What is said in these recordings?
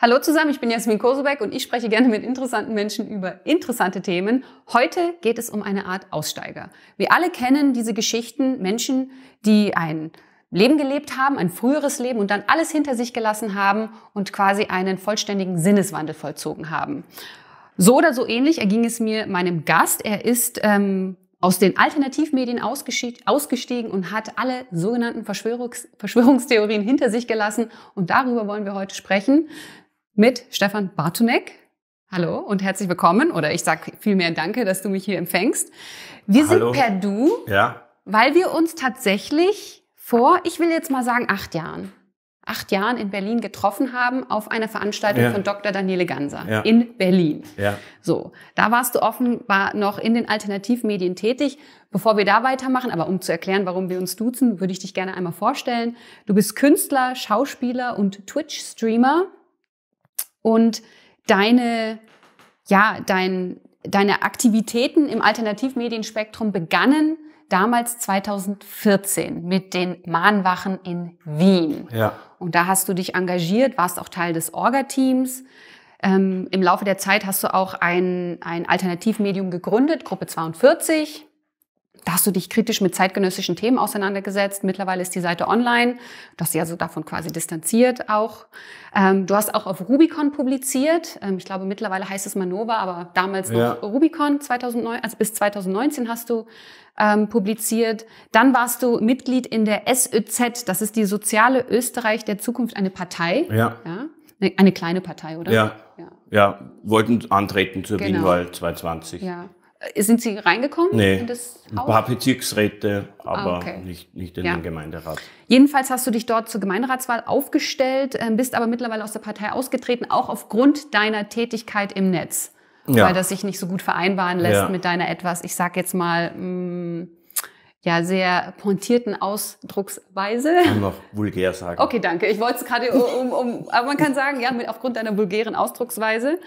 Hallo zusammen, ich bin Jasmin Kosebeck und ich spreche gerne mit interessanten Menschen über interessante Themen. Heute geht es um eine Art Aussteiger. Wir alle kennen diese Geschichten, Menschen, die ein Leben gelebt haben, ein früheres Leben und dann alles hinter sich gelassen haben und quasi einen vollständigen Sinneswandel vollzogen haben. So oder so ähnlich erging es mir meinem Gast. Er ist ähm, aus den Alternativmedien ausgestiegen und hat alle sogenannten Verschwörungs Verschwörungstheorien hinter sich gelassen. Und darüber wollen wir heute sprechen mit Stefan Bartonek. Hallo und herzlich willkommen. Oder ich sage vielmehr Danke, dass du mich hier empfängst. Wir Hallo. sind per Du, ja. weil wir uns tatsächlich vor, ich will jetzt mal sagen, acht Jahren, acht Jahren in Berlin getroffen haben auf einer Veranstaltung ja. von Dr. Daniele Ganser ja. in Berlin. Ja. So, da warst du offenbar noch in den Alternativmedien tätig. Bevor wir da weitermachen, aber um zu erklären, warum wir uns duzen, würde ich dich gerne einmal vorstellen. Du bist Künstler, Schauspieler und Twitch-Streamer und deine, ja, dein, deine Aktivitäten im Alternativmedienspektrum begannen damals 2014 mit den Mahnwachen in Wien. Ja. Und da hast du dich engagiert, warst auch Teil des Orga-Teams. Ähm, Im Laufe der Zeit hast du auch ein, ein Alternativmedium gegründet, Gruppe 42. Da hast du dich kritisch mit zeitgenössischen Themen auseinandergesetzt. Mittlerweile ist die Seite online. Du hast sie also davon quasi distanziert auch. Ähm, du hast auch auf Rubicon publiziert. Ähm, ich glaube, mittlerweile heißt es Manova, aber damals ja. noch Rubicon 2009, also bis 2019 hast du ähm, publiziert. Dann warst du Mitglied in der SÖZ. Das ist die Soziale Österreich der Zukunft, eine Partei. Ja. ja? Eine, eine kleine Partei, oder? Ja. Ja, ja wollten antreten zur genau. Wienwahl 2020. Ja. Äh, sind Sie reingekommen? Nee, ein paar Bezirksräte, ah, aber ah, okay. nicht, nicht in ja. den Gemeinderat. Jedenfalls hast du dich dort zur Gemeinderatswahl aufgestellt, ähm, bist aber mittlerweile aus der Partei ausgetreten, auch aufgrund deiner Tätigkeit im Netz. Ja. Weil das sich nicht so gut vereinbaren lässt ja. mit deiner etwas, ich sag jetzt mal, mh, mm, ja, sehr pointierten Ausdrucksweise. Kann noch vulgär sagen. Okay, danke. Ich wollte es gerade um, um, aber man kann sagen, ja, mit, aufgrund deiner vulgären Ausdrucksweise.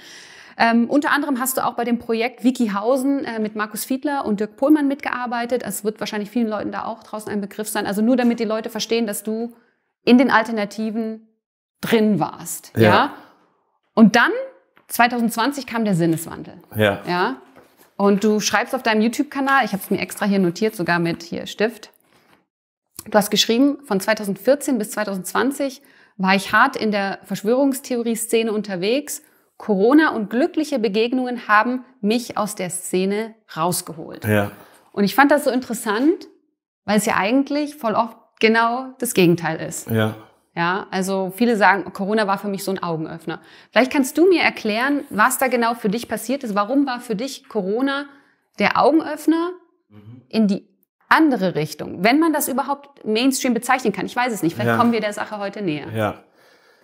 Ähm, unter anderem hast du auch bei dem Projekt Wikihausen äh, mit Markus Fiedler und Dirk Pohlmann mitgearbeitet. Es wird wahrscheinlich vielen Leuten da auch draußen ein Begriff sein. Also nur damit die Leute verstehen, dass du in den Alternativen drin warst. Ja. ja? Und dann, 2020, kam der Sinneswandel. Ja. ja? Und du schreibst auf deinem YouTube-Kanal, ich habe es mir extra hier notiert, sogar mit hier Stift. Du hast geschrieben, von 2014 bis 2020 war ich hart in der Verschwörungstheorie-Szene unterwegs Corona und glückliche Begegnungen haben mich aus der Szene rausgeholt. Ja. Und ich fand das so interessant, weil es ja eigentlich voll oft genau das Gegenteil ist. Ja. Ja, also viele sagen, Corona war für mich so ein Augenöffner. Vielleicht kannst du mir erklären, was da genau für dich passiert ist. Warum war für dich Corona der Augenöffner mhm. in die andere Richtung? Wenn man das überhaupt Mainstream bezeichnen kann. Ich weiß es nicht. Vielleicht ja. kommen wir der Sache heute näher. Ja.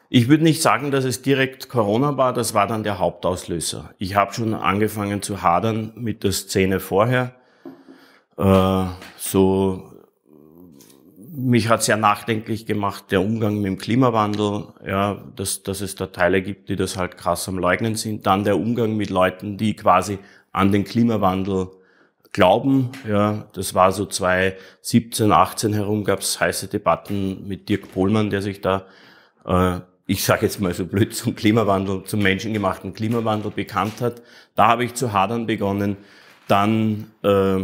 Ich würde nicht sagen, dass es direkt Corona war, das war dann der Hauptauslöser. Ich habe schon angefangen zu hadern mit der Szene vorher. Äh, so mich hat sehr nachdenklich gemacht der Umgang mit dem Klimawandel, ja, dass, dass es da Teile gibt, die das halt krass am Leugnen sind. Dann der Umgang mit Leuten, die quasi an den Klimawandel glauben. Ja, das war so 2017, 18 herum gab es heiße Debatten mit Dirk Pohlmann, der sich da äh, ich sage jetzt mal so blöd, zum Klimawandel, zum menschengemachten Klimawandel bekannt hat. Da habe ich zu hadern begonnen. Dann äh,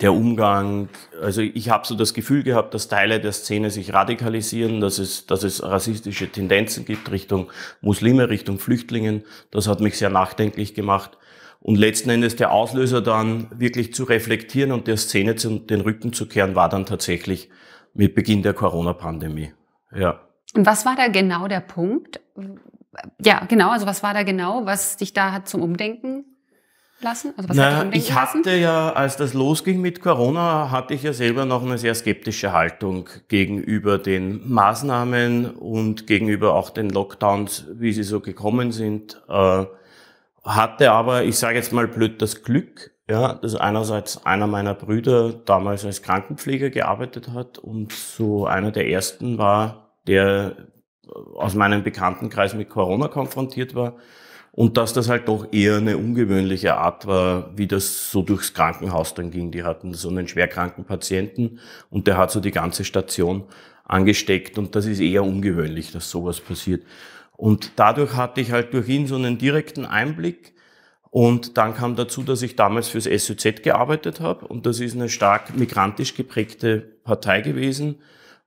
der Umgang, also ich habe so das Gefühl gehabt, dass Teile der Szene sich radikalisieren, dass es, dass es rassistische Tendenzen gibt Richtung Muslime, Richtung Flüchtlingen. Das hat mich sehr nachdenklich gemacht. Und letzten Endes der Auslöser dann wirklich zu reflektieren und der Szene den Rücken zu kehren, war dann tatsächlich mit Beginn der Corona-Pandemie. Ja. Was war da genau der Punkt? Ja, genau. Also was war da genau, was dich da hat zum Umdenken lassen? Also was Na, hat ich hatte lassen? ja, als das losging mit Corona, hatte ich ja selber noch eine sehr skeptische Haltung gegenüber den Maßnahmen und gegenüber auch den Lockdowns, wie sie so gekommen sind. Äh, hatte aber, ich sage jetzt mal blöd, das Glück, ja, dass einerseits einer meiner Brüder damals als Krankenpfleger gearbeitet hat und so einer der ersten war, der äh, aus meinem Bekanntenkreis mit Corona konfrontiert war und dass das halt doch eher eine ungewöhnliche Art war, wie das so durchs Krankenhaus dann ging. Die hatten so einen schwerkranken Patienten und der hat so die ganze Station angesteckt und das ist eher ungewöhnlich, dass sowas passiert. Und dadurch hatte ich halt durch ihn so einen direkten Einblick. Und dann kam dazu, dass ich damals fürs SOZ gearbeitet habe und das ist eine stark migrantisch geprägte Partei gewesen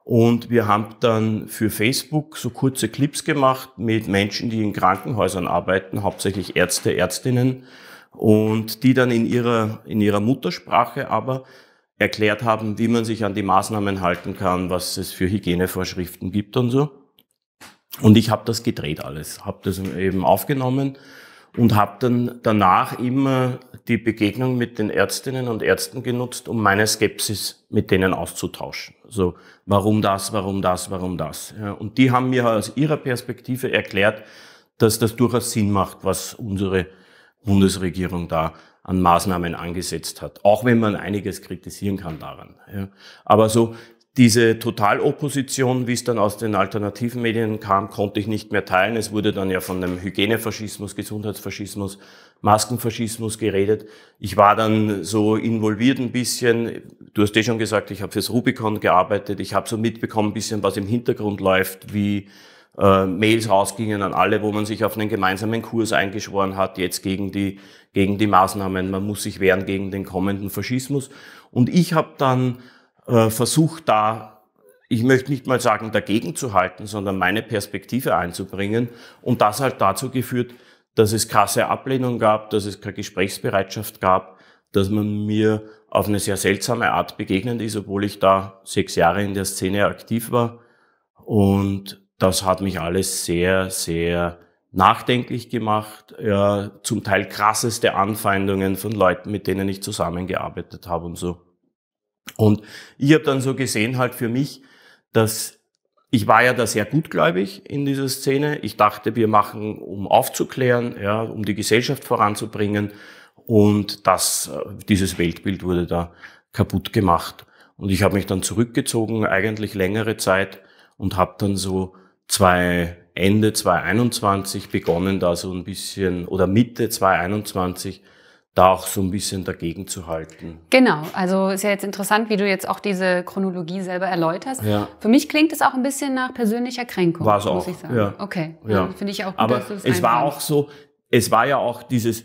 und wir haben dann für Facebook so kurze Clips gemacht mit Menschen, die in Krankenhäusern arbeiten, hauptsächlich Ärzte, Ärztinnen, und die dann in ihrer, in ihrer Muttersprache aber erklärt haben, wie man sich an die Maßnahmen halten kann, was es für Hygienevorschriften gibt und so. Und ich habe das gedreht alles, habe das eben aufgenommen und habe dann danach immer die Begegnung mit den Ärztinnen und Ärzten genutzt, um meine Skepsis mit denen auszutauschen. Also warum das, warum das, warum das. Und die haben mir aus ihrer Perspektive erklärt, dass das durchaus Sinn macht, was unsere Bundesregierung da an Maßnahmen angesetzt hat, auch wenn man einiges kritisieren kann daran. Aber so diese Totalopposition, wie es dann aus den alternativen Medien kam, konnte ich nicht mehr teilen. Es wurde dann ja von einem Hygienefaschismus, Gesundheitsfaschismus, Maskenfaschismus geredet. Ich war dann so involviert ein bisschen. Du hast eh schon gesagt, ich habe fürs Rubicon gearbeitet. Ich habe so mitbekommen ein bisschen, was im Hintergrund läuft, wie äh, Mails rausgingen an alle, wo man sich auf einen gemeinsamen Kurs eingeschworen hat, jetzt gegen die, gegen die Maßnahmen. Man muss sich wehren gegen den kommenden Faschismus. Und ich habe dann äh, versucht da, ich möchte nicht mal sagen, dagegen zu halten, sondern meine Perspektive einzubringen. Und das hat dazu geführt, dass es krasse Ablehnung gab, dass es keine Gesprächsbereitschaft gab, dass man mir auf eine sehr seltsame Art begegnet ist, obwohl ich da sechs Jahre in der Szene aktiv war. Und das hat mich alles sehr, sehr nachdenklich gemacht. Ja, zum Teil krasseste Anfeindungen von Leuten, mit denen ich zusammengearbeitet habe und so. Und ich habe dann so gesehen halt für mich, dass ich war ja da sehr gutgläubig in dieser Szene. Ich dachte, wir machen, um aufzuklären, ja, um die Gesellschaft voranzubringen. Und das, äh, dieses Weltbild wurde da kaputt gemacht. Und ich habe mich dann zurückgezogen, eigentlich längere Zeit, und habe dann so zwei, Ende 2021 begonnen, da so ein bisschen, oder Mitte 2021 da auch so ein bisschen dagegen zu halten. Genau, also ist ja jetzt interessant, wie du jetzt auch diese Chronologie selber erläuterst. Ja. Für mich klingt es auch ein bisschen nach persönlicher Kränkung, War's es auch. ich sagen. Ja. Okay, ja. finde ich auch gut, Aber es einbaust. war auch so, es war ja auch dieses,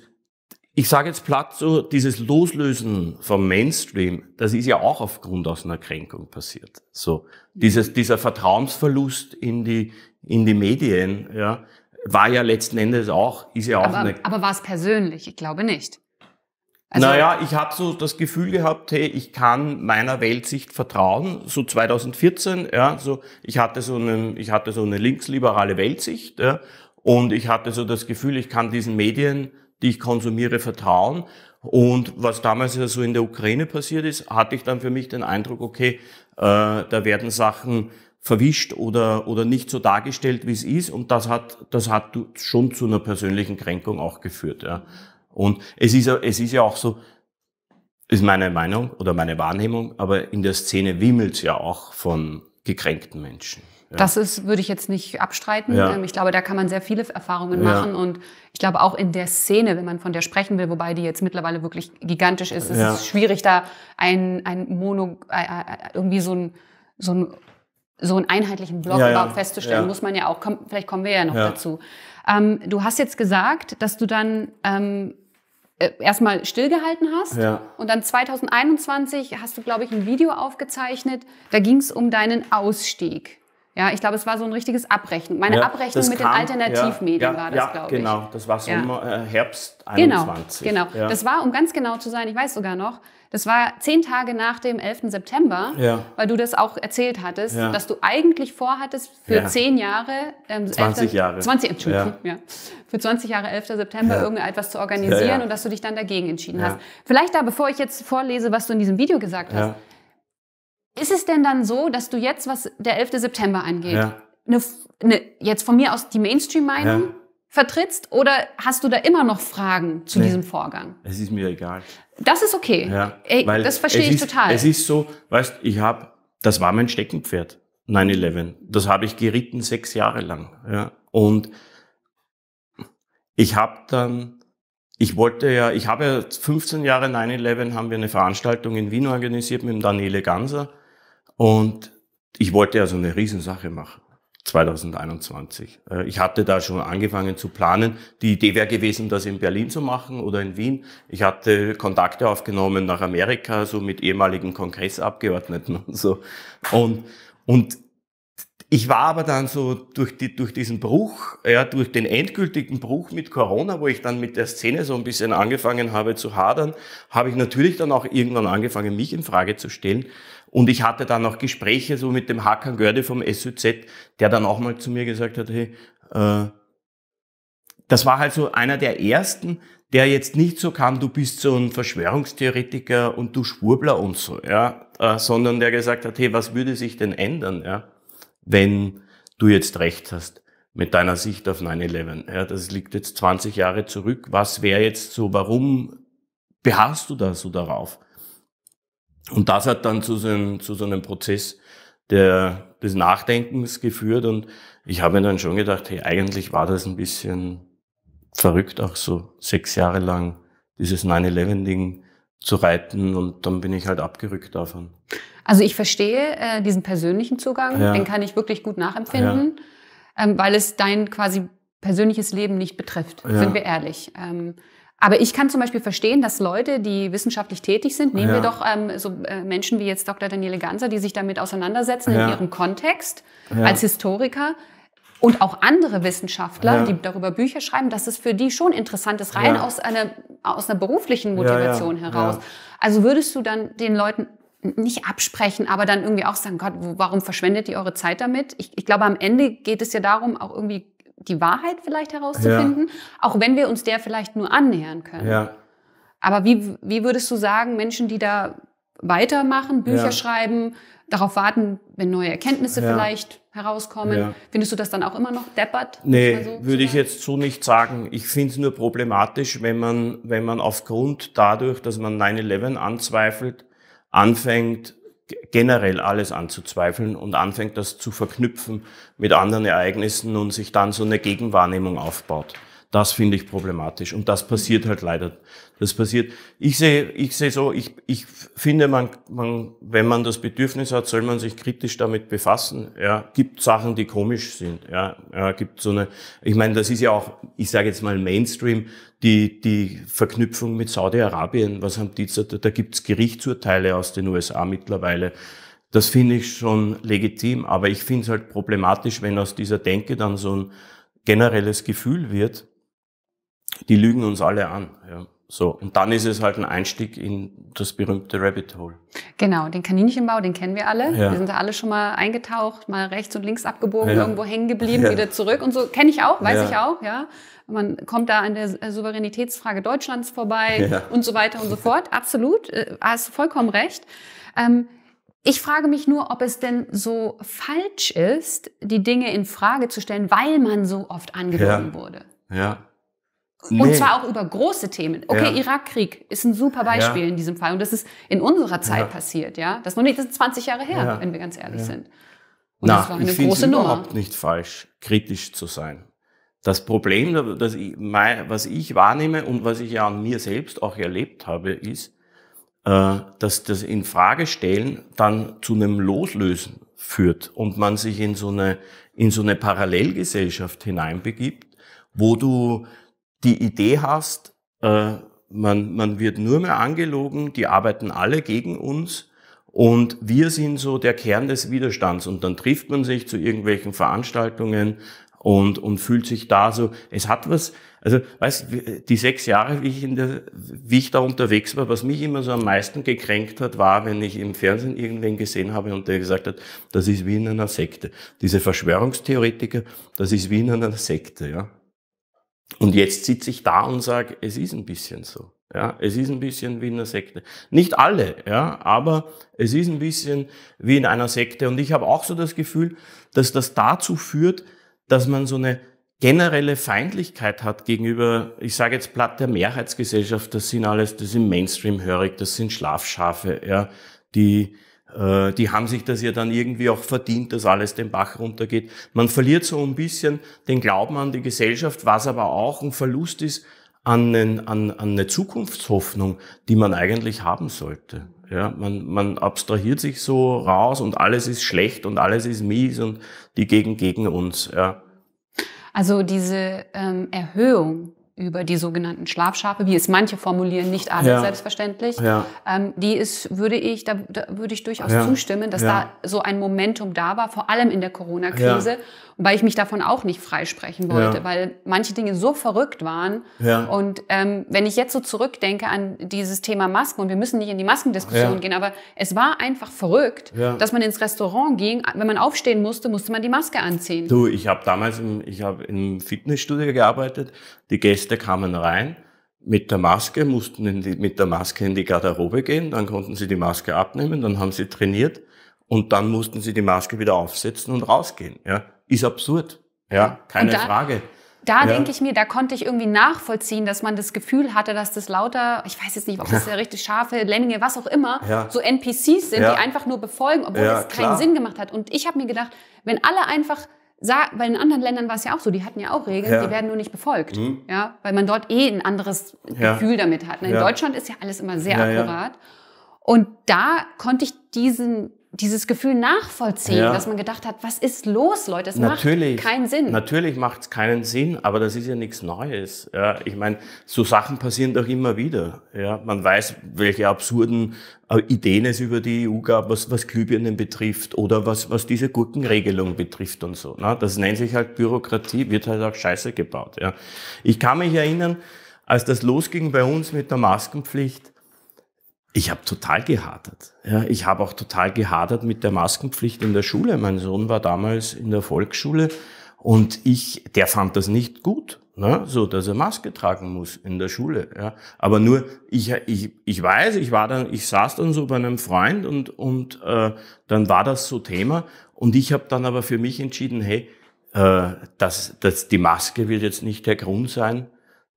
ich sage jetzt platt so, dieses Loslösen vom Mainstream, das ist ja auch aufgrund aus einer Kränkung passiert. So, dieses, dieser Vertrauensverlust in die, in die Medien, ja, war ja letzten Endes auch, ist ja auch aber, eine. Aber war es persönlich? Ich glaube nicht. Also naja, ich habe so das Gefühl gehabt, hey, ich kann meiner Weltsicht vertrauen. So 2014, ja, so ich hatte so eine, ich hatte so eine linksliberale Weltsicht ja, und ich hatte so das Gefühl, ich kann diesen Medien, die ich konsumiere, vertrauen. Und was damals ja so in der Ukraine passiert ist, hatte ich dann für mich den Eindruck, okay, äh, da werden Sachen verwischt oder, oder nicht so dargestellt, wie es ist. Und das hat, das hat schon zu einer persönlichen Kränkung auch geführt. Ja. Und es ist, es ist ja auch so, ist meine Meinung oder meine Wahrnehmung, aber in der Szene wimmelt es ja auch von gekränkten Menschen. Ja. Das ist, würde ich jetzt nicht abstreiten. Ja. Ähm, ich glaube, da kann man sehr viele Erfahrungen ja. machen. Und ich glaube, auch in der Szene, wenn man von der sprechen will, wobei die jetzt mittlerweile wirklich gigantisch ist, ist es schwierig, da ein, ein Mono, äh, äh, irgendwie so ein, so ein so einen einheitlichen Block überhaupt festzustellen, muss man ja auch, komm, vielleicht kommen wir ja noch dazu. Ähm, du hast jetzt gesagt, dass du dann ähm, äh, erstmal stillgehalten hast. Ja. Und dann 2021 hast du, glaube ich, ein Video aufgezeichnet. Da ging es um deinen Ausstieg. Ja, ich glaube, es war so ein richtiges Abrechnen. Meine ja, Abrechnung mit kam, den Alternativmedien ja, war das, ja, glaube ich. Genau, das war Sommer, äh, Herbst 2021. Genau, genau. das war, um ganz genau zu sein, ich weiß sogar noch, das war zehn Tage nach dem 11. September, ja. weil du das auch erzählt hattest, ja. dass du eigentlich vorhattest, für ja. zehn Jahre, ähm, 20 11, Jahre, 20, Entschuldigung, ja. für 20 Jahre 11. September ja. irgendetwas zu organisieren und dass du dich dann dagegen entschieden hast. Vielleicht da, bevor ich jetzt vorlese, was du in diesem Video gesagt hast, ist es denn dann so, dass du jetzt, was der 11. September angeht, eine, eine, jetzt von mir aus die Mainstream-Meinung, vertrittst oder hast du da immer noch Fragen zu nee, diesem Vorgang? Es ist mir egal. Das ist okay. Ja, Ey, weil das verstehe ich ist, total. Es ist so, weißt, ich habe, das war mein Steckenpferd, 9-11. Das habe ich geritten sechs Jahre lang. Ja. Und ich habe dann, ich wollte ja, ich habe ja 15 Jahre 9-11 haben wir eine Veranstaltung in Wien organisiert mit dem Daniele Ganser und ich wollte ja so eine Riesensache machen. 2021. Äh, ich hatte da schon angefangen zu planen. Die Idee wäre gewesen, das in Berlin zu machen oder in Wien. Ich hatte Kontakte aufgenommen nach Amerika, so mit ehemaligen Kongressabgeordneten und so. Und, und ich war aber dann so durch, die, durch diesen Bruch, ja, durch den endgültigen Bruch mit Corona, wo ich dann mit der Szene so ein bisschen angefangen habe zu hadern, habe ich natürlich dann auch irgendwann angefangen, mich in Frage zu stellen und ich hatte dann auch Gespräche so mit dem Hakan Görde vom SUZ, der dann auch mal zu mir gesagt hat, hey, äh, das war halt so einer der ersten, der jetzt nicht so kam, du bist so ein Verschwörungstheoretiker und du Schwurbler und so, ja, äh, sondern der gesagt hat, hey, was würde sich denn ändern, ja, wenn du jetzt recht hast mit deiner Sicht auf 9-11, ja, das liegt jetzt 20 Jahre zurück, was wäre jetzt so, warum beharrst du da so darauf? Und das hat dann zu so einem, zu so einem Prozess der, des Nachdenkens geführt. Und ich habe mir dann schon gedacht, hey, eigentlich war das ein bisschen verrückt, auch so sechs Jahre lang dieses 9-11-Ding zu reiten. Und dann bin ich halt abgerückt davon. Also ich verstehe äh, diesen persönlichen Zugang, ja. den kann ich wirklich gut nachempfinden, ja. ähm, weil es dein quasi persönliches Leben nicht betrifft, ja. sind wir ehrlich. Ähm, aber ich kann zum Beispiel verstehen, dass Leute, die wissenschaftlich tätig sind, nehmen ja. wir doch ähm, so äh, Menschen wie jetzt Dr. Daniele Ganser, die sich damit auseinandersetzen ja. in ihrem Kontext ja. als Historiker und auch andere Wissenschaftler, die darüber Bücher schreiben, dass es für die schon interessant ist, rein aus, einer, aus einer beruflichen Motivation heraus. Also würdest du dann den Leuten nicht absprechen, aber dann irgendwie auch sagen, Gott, warum verschwendet ihr eure Zeit damit? Ich, ich glaube, am Ende geht es ja darum, auch irgendwie die Wahrheit vielleicht herauszufinden, ja. auch wenn wir uns der vielleicht nur annähern können. Ja. Aber wie, wie würdest du sagen, Menschen, die da weitermachen, Bücher ja. schreiben, darauf warten, wenn neue Erkenntnisse ja. vielleicht herauskommen. Ja. Findest du das dann auch immer noch deppert? Nee, so würde ich jetzt so nicht sagen. Ich finde es nur problematisch, wenn man, wenn man aufgrund dadurch, dass man 9-11 anzweifelt, anfängt, generell alles anzuzweifeln und anfängt, das zu verknüpfen mit anderen Ereignissen und sich dann so eine Gegenwahrnehmung aufbaut. Das finde ich problematisch und das passiert halt leider das passiert. Ich sehe, ich sehe so, ich, ich finde, man, man, wenn man das Bedürfnis hat, soll man sich kritisch damit befassen. Ja, gibt Sachen, die komisch sind. Ja, ja gibt so eine, ich meine, das ist ja auch, ich sage jetzt mal Mainstream, die, die Verknüpfung mit Saudi-Arabien. Was haben die, da, da gibt's Gerichtsurteile aus den USA mittlerweile. Das finde ich schon legitim, aber ich finde es halt problematisch, wenn aus dieser Denke dann so ein generelles Gefühl wird, die lügen uns alle an. Ja. So, und dann ist es halt ein Einstieg in das berühmte Rabbit Hole. Genau, den Kaninchenbau, den kennen wir alle. Ja. Wir sind da alle schon mal eingetaucht, mal rechts und links abgebogen, ja. irgendwo hängen geblieben, ja. wieder zurück. Und so kenne ich auch, weiß ich auch, ja. Man kommt da an der äh, Souveränitätsfrage Deutschlands vorbei und so weiter und so fort. Absolut, äh, hast vollkommen recht. Ähm, ich frage mich nur, ob es denn so falsch ist, die Dinge in Frage zu stellen, weil man so oft angeboten wurde. Ja. Nee. Und zwar auch über große Themen. Okay, ja. Irakkrieg ist ein super Beispiel ja. in diesem Fall. Und das ist in unserer Zeit ja. passiert, ja. Das ist noch nicht, das ist 20 Jahre her, wenn wir ganz ehrlich sind. Und Na, das war eine ich große Nummer. überhaupt nicht falsch, kritisch zu sein. Das Problem, das ich, mein, was ich wahrnehme und was ich ja an mir selbst auch erlebt habe, ist, äh, dass das in Infragestellen dann zu einem Loslösen führt und man sich in so eine, in so eine Parallelgesellschaft hineinbegibt, wo du die Idee hast, äh, man, man wird nur mehr angelogen, die arbeiten alle gegen uns und wir sind so der Kern des Widerstands und dann trifft man sich zu irgendwelchen Veranstaltungen und, und fühlt sich da so, es hat was, also weißt die sechs Jahre, wie ich, in der, wie ich da unterwegs war, was mich immer so am meisten gekränkt hat, war, wenn ich im Fernsehen irgendwen gesehen habe und der gesagt hat, das ist wie in einer Sekte. Diese Verschwörungstheoretiker, das ist wie in einer Sekte, ja. Und jetzt sitze ich da und sage, es ist ein bisschen so. Ja, es ist ein bisschen wie in einer Sekte. Nicht alle, ja, aber es ist ein bisschen wie in einer Sekte. Und ich habe auch so das Gefühl, dass das dazu führt, dass man so eine generelle Feindlichkeit hat gegenüber, ich sage jetzt platt der Mehrheitsgesellschaft, das sind alles, das sind Mainstream-hörig, das sind Schlafschafe, ja, die, äh, die haben sich das ja dann irgendwie auch verdient, dass alles den Bach runtergeht. Man verliert so ein bisschen den Glauben an die Gesellschaft, was aber auch ein Verlust ist an, einen, an, an eine Zukunftshoffnung, die man eigentlich haben sollte. Ja, man, man abstrahiert sich so raus und alles ist schlecht und alles ist mies und die Gegend gegen uns. Ja. Also diese ähm, Erhöhung über die sogenannten Schlafschafe, wie es manche formulieren, nicht alle ja. selbstverständlich. Ja. Ähm, die ist, würde ich, da, da würde ich durchaus ja. zustimmen, dass da so ein Momentum da war, vor allem in der Corona-Krise, weil ich mich davon auch nicht freisprechen wollte, ja. weil manche Dinge so verrückt waren. Ja. Und ähm, wenn ich jetzt so zurückdenke an dieses Thema Masken, und wir müssen nicht in die Maskendiskussion ja. gehen, aber es war einfach verrückt, dass man ins Restaurant ging, wenn man aufstehen musste, musste man die Maske anziehen. Du, ich habe damals im, ich hab im Fitnessstudio gearbeitet, die Gäste kamen rein mit der Maske, mussten in die, mit der Maske in die Garderobe gehen, dann konnten sie die Maske abnehmen, dann haben sie trainiert und dann mussten sie die Maske wieder aufsetzen und rausgehen. Ja? ist absurd. Ja, keine da, Frage. Da ja. denke ich mir, da konnte ich irgendwie nachvollziehen, dass man das Gefühl hatte, dass das lauter, ich weiß jetzt nicht, ob das ja richtig Schafe, Lemminge, was auch immer, ja. so NPCs sind, die einfach nur befolgen, obwohl das keinen klar. Sinn gemacht hat. Und ich habe mir gedacht, wenn alle einfach sagen, weil in anderen Ländern war es ja auch so, die hatten ja auch Regeln, ja. die werden nur nicht befolgt, mhm. ja, weil man dort eh ein anderes ja. Gefühl damit hat. Ne? In ja. Deutschland ist ja alles immer sehr akkurat. Und da konnte ich diesen dieses Gefühl nachvollziehen, ja. dass man gedacht hat, was ist los, Leute? Es macht keinen Sinn. Natürlich macht es keinen Sinn, aber das ist ja nichts Neues. Ja, ich meine, so Sachen passieren doch immer wieder. Ja, man weiß, welche absurden äh, Ideen es über die EU gab, was, was Glühbirnen betrifft oder was, was diese Gurkenregelung betrifft und so. Na, ne? das nennt sich halt Bürokratie, wird halt auch Scheiße gebaut. Ja. Ich kann mich erinnern, als das losging bei uns mit der Maskenpflicht, ich habe total gehadert. Ja, ich habe auch total gehadert mit der Maskenpflicht in der Schule. Mein Sohn war damals in der Volksschule und ich, der fand das nicht gut, ne? so dass er Maske tragen muss in der Schule. Ja? Aber nur, ich, ich, ich weiß, ich war dann, ich saß dann so bei einem Freund und, und äh, dann war das so Thema und ich habe dann aber für mich entschieden, hey, äh, dass das, die Maske wird jetzt nicht der Grund sein,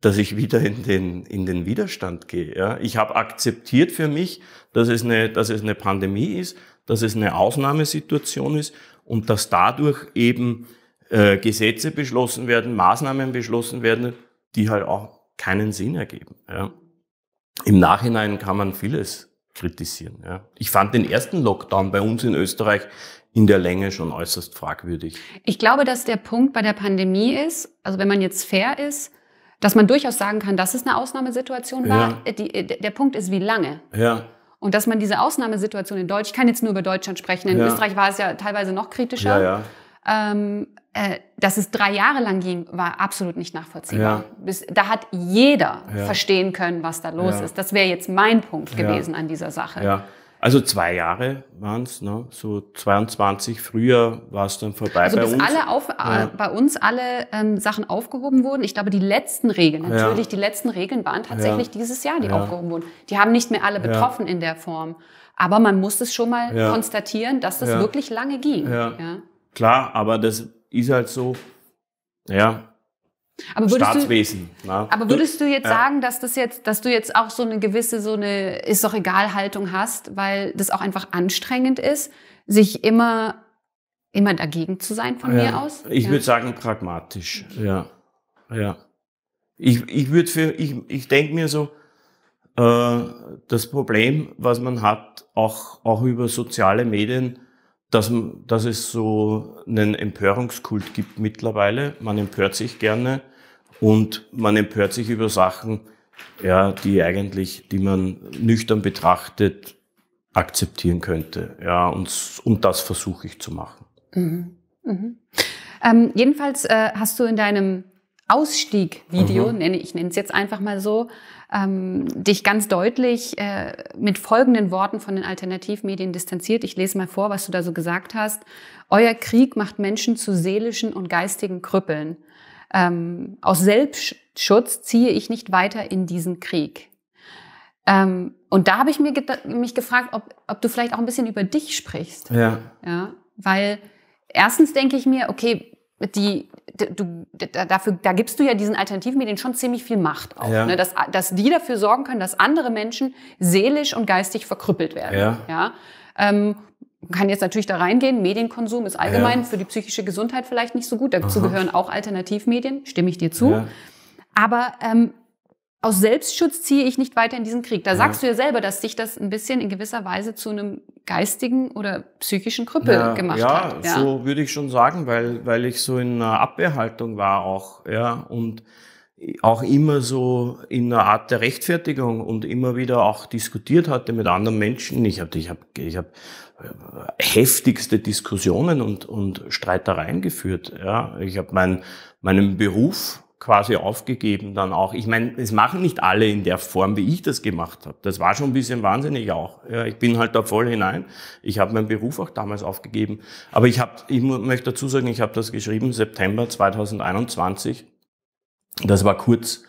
dass ich wieder in den, in den Widerstand gehe. Ja. Ich habe akzeptiert für mich, dass es, eine, dass es eine Pandemie ist, dass es eine Ausnahmesituation ist und dass dadurch eben äh, Gesetze beschlossen werden, Maßnahmen beschlossen werden, die halt auch keinen Sinn ergeben. Ja. Im Nachhinein kann man vieles kritisieren. Ja. Ich fand den ersten Lockdown bei uns in Österreich in der Länge schon äußerst fragwürdig. Ich glaube, dass der Punkt bei der Pandemie ist, also wenn man jetzt fair ist, dass man durchaus sagen kann, dass es eine Ausnahmesituation war. Ja. Die, der Punkt ist, wie lange. Ja. Und dass man diese Ausnahmesituation in Deutschland, ich kann jetzt nur über Deutschland sprechen, in ja. Österreich war es ja teilweise noch kritischer, ja, ja. Ähm, äh, dass es drei Jahre lang ging, war absolut nicht nachvollziehbar. Bis, da hat jeder verstehen können, was da los ist. Das wäre jetzt mein Punkt gewesen an dieser Sache. Also zwei Jahre waren es, ne? so 22. Früher war es dann vorbei also bei bis uns. alle auf, äh, ja. bei uns alle ähm, Sachen aufgehoben wurden. Ich glaube, die letzten Regeln, natürlich, ja. die letzten Regeln waren tatsächlich ja. dieses Jahr, die aufgehoben wurden. Die haben nicht mehr alle betroffen in der Form. Aber man muss es schon mal konstatieren, dass das wirklich lange ging. Klar, aber das ist halt so, ja, aber Staatswesen. Du, ne? Aber würdest du jetzt ja. sagen, dass das jetzt, dass du jetzt auch so eine gewisse, so eine ist doch egal Haltung hast, weil das auch einfach anstrengend ist, sich immer, immer dagegen zu sein von ja. mir aus? Ich ja. würde sagen, pragmatisch, ja. Ja. Ich, ich würde für, ich, ich denke mir so, äh, das Problem, was man hat, auch, auch über soziale Medien, dass, dass es so einen Empörungskult gibt mittlerweile. Man empört sich gerne und man empört sich über Sachen, ja, die eigentlich, die man nüchtern betrachtet, akzeptieren könnte. Ja, und, und das versuche ich zu machen. Mhm. Mhm. Ähm, jedenfalls äh, hast du in deinem Ausstieg-Video, mhm. nenne ich nenne es jetzt einfach mal so, ähm, dich ganz deutlich äh, mit folgenden Worten von den Alternativmedien distanziert. Ich lese mal vor, was du da so gesagt hast. Euer Krieg macht Menschen zu seelischen und geistigen Krüppeln. Ähm, aus Selbstschutz ziehe ich nicht weiter in diesen Krieg. Ähm, und da habe ich mir mich gefragt, ob, ob du vielleicht auch ein bisschen über dich sprichst. Ja. ja weil erstens denke ich mir, okay, die, du, dafür, da gibst du ja diesen Alternativmedien schon ziemlich viel Macht auf, ja. ne? dass, dass die dafür sorgen können, dass andere Menschen seelisch und geistig verkrüppelt werden. Ja. ja? Ähm, kann jetzt natürlich da reingehen. Medienkonsum ist allgemein ja. für die psychische Gesundheit vielleicht nicht so gut. Dazu Aha. gehören auch Alternativmedien, stimme ich dir zu. Aber ähm, aus Selbstschutz ziehe ich nicht weiter in diesen Krieg. Da ja. sagst du ja selber, dass dich das ein bisschen in gewisser Weise zu einem geistigen oder psychischen Krüppel ja, gemacht ja, hat. Ja, so würde ich schon sagen, weil, weil ich so in einer Abwehrhaltung war auch, ja, und auch immer so in einer Art der Rechtfertigung und immer wieder auch diskutiert hatte mit anderen Menschen. Ich habe ich hab, ich hab äh, heftigste Diskussionen und, und Streitereien geführt. Ja. Ich habe mein, meinen Beruf quasi aufgegeben dann auch. Ich meine, es machen nicht alle in der Form, wie ich das gemacht habe. Das war schon ein bisschen wahnsinnig auch. Ja, ich bin halt da voll hinein. Ich habe meinen Beruf auch damals aufgegeben. Aber ich, hab, ich möchte dazu sagen, ich habe das geschrieben, September 2021. Das war kurz,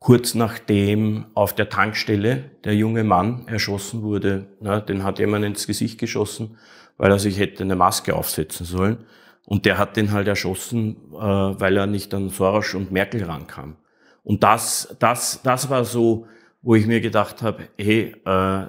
kurz nachdem auf der Tankstelle der junge Mann erschossen wurde. Ja, den hat jemand ins Gesicht geschossen, weil er sich hätte eine Maske aufsetzen sollen. Und der hat den halt erschossen, äh, weil er nicht an Soros und Merkel rankam. Und das, das, das war so, wo ich mir gedacht habe, hey, äh,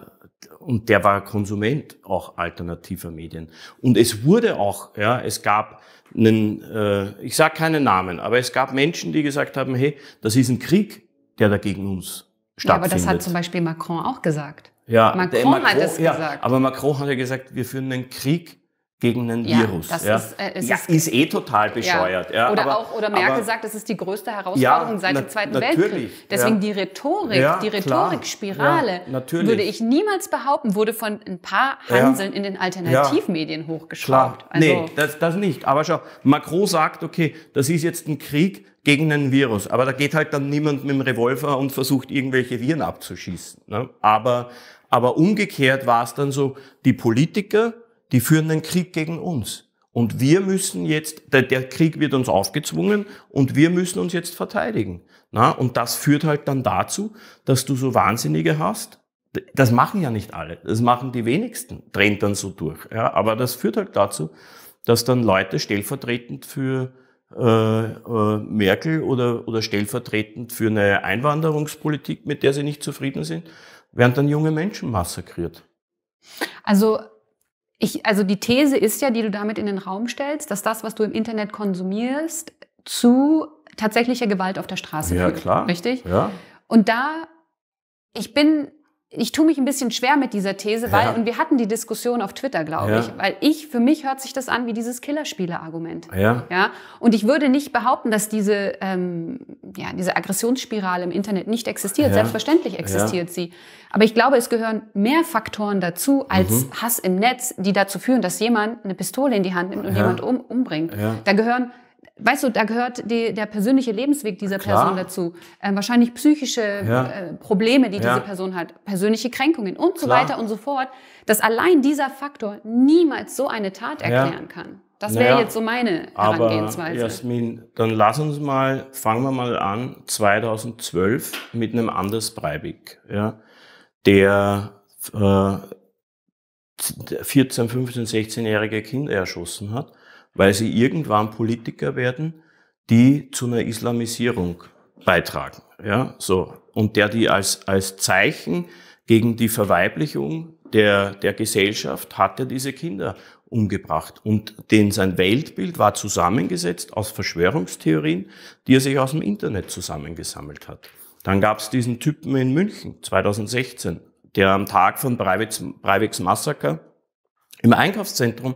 und der war Konsument auch alternativer Medien. Und es wurde auch, ja, es gab einen, äh, ich sage keinen Namen, aber es gab Menschen, die gesagt haben, hey, das ist ein Krieg, der da gegen uns stattfindet. Ja, aber das hat zum Beispiel Macron auch gesagt. Ja, Macron, Macron hat es ja, gesagt. Aber Macron hat ja gesagt, wir führen einen Krieg gegen einen ja, Virus. Das ja. Ist, äh, ja, ist, eh total bescheuert. Ja. oder aber, auch, oder Merkel aber, sagt, das ist die größte Herausforderung seit na, dem Zweiten Weltkrieg. Deswegen die Rhetorik, die Rhetorikspirale, würde ich niemals behaupten, wurde von ein paar Hanseln in den Alternativmedien hochgeschraubt. Klar. Also, nee, das, das nicht. Aber schau, Macron sagt, okay, das ist jetzt ein Krieg gegen einen Virus. Aber da geht halt dann niemand mit dem Revolver und versucht, irgendwelche Viren abzuschießen. Ne? Aber, aber umgekehrt war es dann so, die Politiker, die führen einen Krieg gegen uns. Und wir müssen jetzt, der, Krieg wird uns aufgezwungen und wir müssen uns jetzt verteidigen. Na, und das führt halt dann dazu, dass du so Wahnsinnige hast. Das machen ja nicht alle, das machen die wenigsten, drehen dann so durch. Ja, aber das führt halt dazu, dass dann Leute stellvertretend für äh, äh, Merkel oder, oder stellvertretend für eine Einwanderungspolitik, mit der sie nicht zufrieden sind, werden dann junge Menschen massakriert. Also ich, also die These ist ja, die du damit in den Raum stellst, dass das, was du im Internet konsumierst, zu tatsächlicher Gewalt auf der Straße ja, führt. Ja, klar. Richtig? Ja. Und da, ich bin ich tue mich ein bisschen schwer mit dieser These, weil, ja. und wir hatten die Diskussion auf Twitter, glaube ja. ich, weil ich, für mich hört sich das an wie dieses Killerspieler-Argument. Ja. ja. Und ich würde nicht behaupten, dass diese, ähm, ja, diese Aggressionsspirale im Internet nicht existiert. Selbstverständlich existiert sie. Aber ich glaube, es gehören mehr Faktoren dazu als mhm. Hass im Netz, die dazu führen, dass jemand eine Pistole in die Hand nimmt und jemand um, umbringt. Da gehören weißt du, da gehört die, der persönliche Lebensweg dieser Klar. Person dazu. Ähm, wahrscheinlich psychische ja. äh, Probleme, die ja. diese Person hat, persönliche Kränkungen und so Klar. weiter und so fort, dass allein dieser Faktor niemals so eine Tat erklären ja. kann. Das wäre naja, jetzt so meine Herangehensweise. Aber Jasmin, dann lass uns mal, fangen wir mal an, 2012 mit einem Anders Breivik, ja, der äh, 14, 15, 16-jährige Kinder erschossen hat weil sie irgendwann Politiker werden, die zu einer Islamisierung beitragen. Ja, so. Und der die als, als Zeichen gegen die Verweiblichung der, der Gesellschaft hat er diese Kinder umgebracht. Und den, sein Weltbild war zusammengesetzt aus Verschwörungstheorien, die er sich aus dem Internet zusammengesammelt hat. Dann gab es diesen Typen in München 2016, der am Tag von Breiviks, Massaker im Einkaufszentrum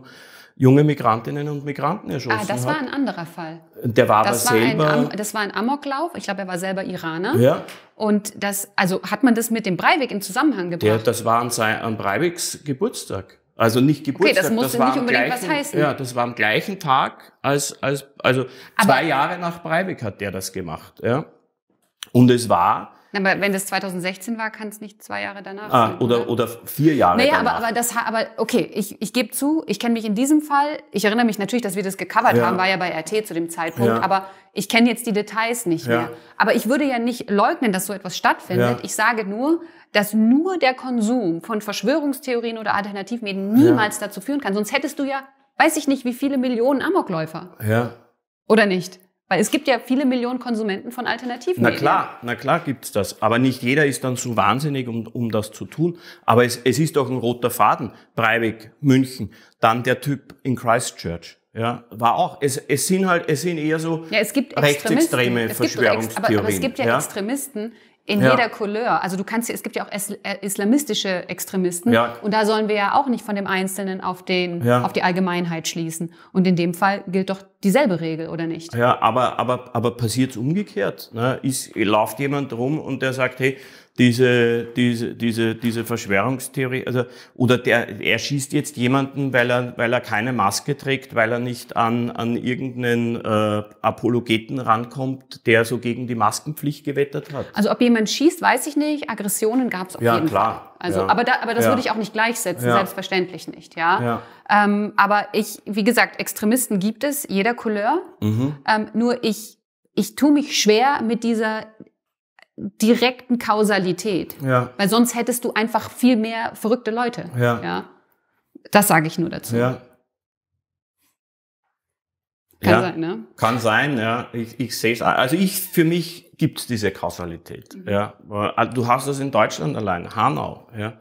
junge Migrantinnen und Migranten ah, erschossen hat. Ah, das hat. war ein anderer Fall. Der war das aber war Ein, das war ein Amoklauf. Ich glaube, er war selber Iraner. Ja. Und das, also hat man das mit dem Breivik in Zusammenhang gebracht? Der, das war an, sein, an Breiviks Geburtstag. Also nicht Geburtstag. Okay, das musste das nicht unbedingt gleichen, was heißen. Ja, das war am gleichen Tag als, als also aber, zwei Jahre nach Breivik hat der das gemacht. Ja. Und es war aber wenn das 2016 war, kann es nicht zwei Jahre danach ah, sein. Oder, oder, vier Jahre naja, danach. aber, aber das, aber okay, ich, ich gebe zu, ich kenne mich in diesem Fall, ich erinnere mich natürlich, dass wir das gecovert ja. haben, war ja bei RT zu dem Zeitpunkt, ja. aber ich kenne jetzt die Details nicht ja. mehr. Aber ich würde ja nicht leugnen, dass so etwas stattfindet. Ich sage nur, dass nur der Konsum von Verschwörungstheorien oder Alternativmedien niemals dazu führen kann. Sonst hättest du ja, weiß ich nicht, wie viele Millionen Amokläufer. Ja. Oder nicht? Weil es gibt ja viele Millionen Konsumenten von Alternativen. Na klar, na klar gibt's das. Aber nicht jeder ist dann so wahnsinnig, um, um das zu tun. Aber es, es ist doch ein roter Faden. Breivik, München, dann der Typ in Christchurch. Ja, war auch. Es, es sind halt, es sind eher so ja, rechtsextreme Verschwörungstheorien. Aber, aber, es gibt ja, ja, Extremisten, in ja. jeder Couleur. Also du kannst, es gibt ja auch äh, islamistische Extremisten. Ja. Und da sollen wir ja auch nicht von dem Einzelnen auf den, ja. auf die Allgemeinheit schließen. Und in dem Fall gilt doch dieselbe Regel, oder nicht? Ja, aber, aber, aber passiert's umgekehrt? Ne? Ist, läuft jemand rum und der sagt, hey, diese, diese, diese, diese Verschwörungstheorie, also, oder der, er schießt jetzt jemanden, weil er, weil er keine Maske trägt, weil er nicht an, an irgendeinen äh, Apologeten rankommt, der so gegen die Maskenpflicht gewettert hat. Also ob jemand schießt, weiß ich nicht. Aggressionen gab es auf ja, jeden klar. Fall. Also, ja. aber, da, aber das ja. würde ich auch nicht gleichsetzen, ja. selbstverständlich nicht, ja. Ähm, aber ich, wie gesagt, Extremisten gibt es, jeder Couleur. Mhm. Ähm, nur ich, ich tue mich schwer mit dieser direkten Kausalität. Ja. Weil sonst hättest du einfach viel mehr verrückte Leute. Ja. ja? Das sage ich nur dazu. Ja. Kann ja. sein, ne? Kann sein, ja. Ich, ich sehe es. Also ich, für mich gibt es diese Kausalität. Mhm. Ja. Äh, du hast das in Deutschland allein, Hanau. Ja.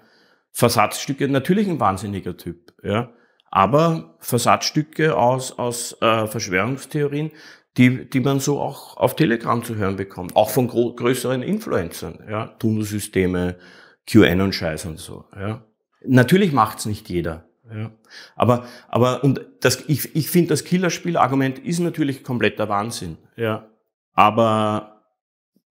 Versatzstücke, natürlich ein wahnsinniger Typ. Ja. Aber Versatzstücke aus, aus äh, Verschwörungstheorien die, die man so auch auf Telegram zu hören bekommt, auch von größeren Influencern, ja, Tunnelsysteme, QN und scheiß und so, ja. Natürlich macht's nicht jeder, ja. Aber, aber, und das, ich, ich finde, das Killerspiel-Argument ist natürlich kompletter Wahnsinn, ja. Aber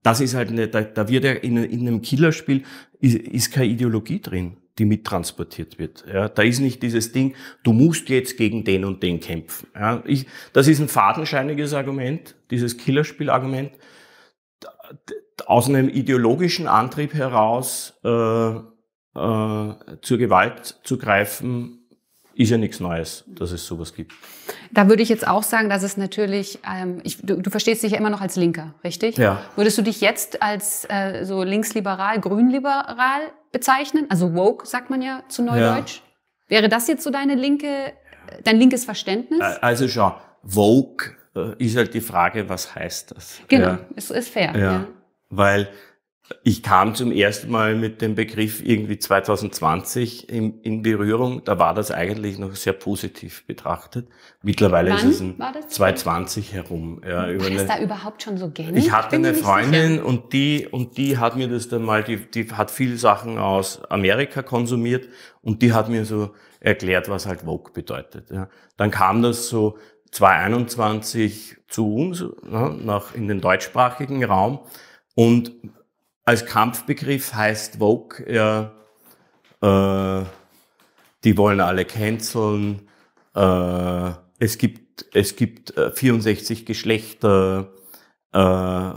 das ist halt, eine, da, da wird ja in, in einem Killerspiel, ist, ist keine Ideologie drin, die mittransportiert wird. Ja, da ist nicht dieses Ding, du musst jetzt gegen den und den kämpfen. Ja, ich, das ist ein fadenscheiniges Argument, dieses Killerspielargument. Aus einem ideologischen Antrieb heraus äh, äh, zur Gewalt zu greifen, ist ja nichts Neues, dass es sowas gibt. Da würde ich jetzt auch sagen, dass es natürlich, ähm, ich, du, du, verstehst dich ja immer noch als Linker, richtig? Ja. Würdest du dich jetzt als äh, so linksliberal, grünliberal bezeichnen? Also woke, sagt man ja zu Neudeutsch. Ja. Wäre das jetzt so deine linke, dein linkes Verständnis? Also schon, woke äh, ist halt die Frage, was heißt das? Genau, ja. es ist fair. Ja. ja. Weil ich kam zum ersten Mal mit dem Begriff irgendwie 2020 in, in Berührung. Da war das eigentlich noch sehr positiv betrachtet. Mittlerweile Wann ist es ein 2020 herum. Ja, war über eine, da überhaupt schon so gängig? Ich hatte Bin eine Freundin und die, und die hat mir das dann mal, die, die hat viele Sachen aus Amerika konsumiert und die hat mir so erklärt, was halt Vogue bedeutet. Ja. Dann kam das so 2021 zu uns, ja, ne, nach, in den deutschsprachigen Raum. Und als Kampfbegriff heißt Vogue ja, äh, die wollen alle canceln, äh, es gibt, es gibt 64 äh, Geschlechter, äh,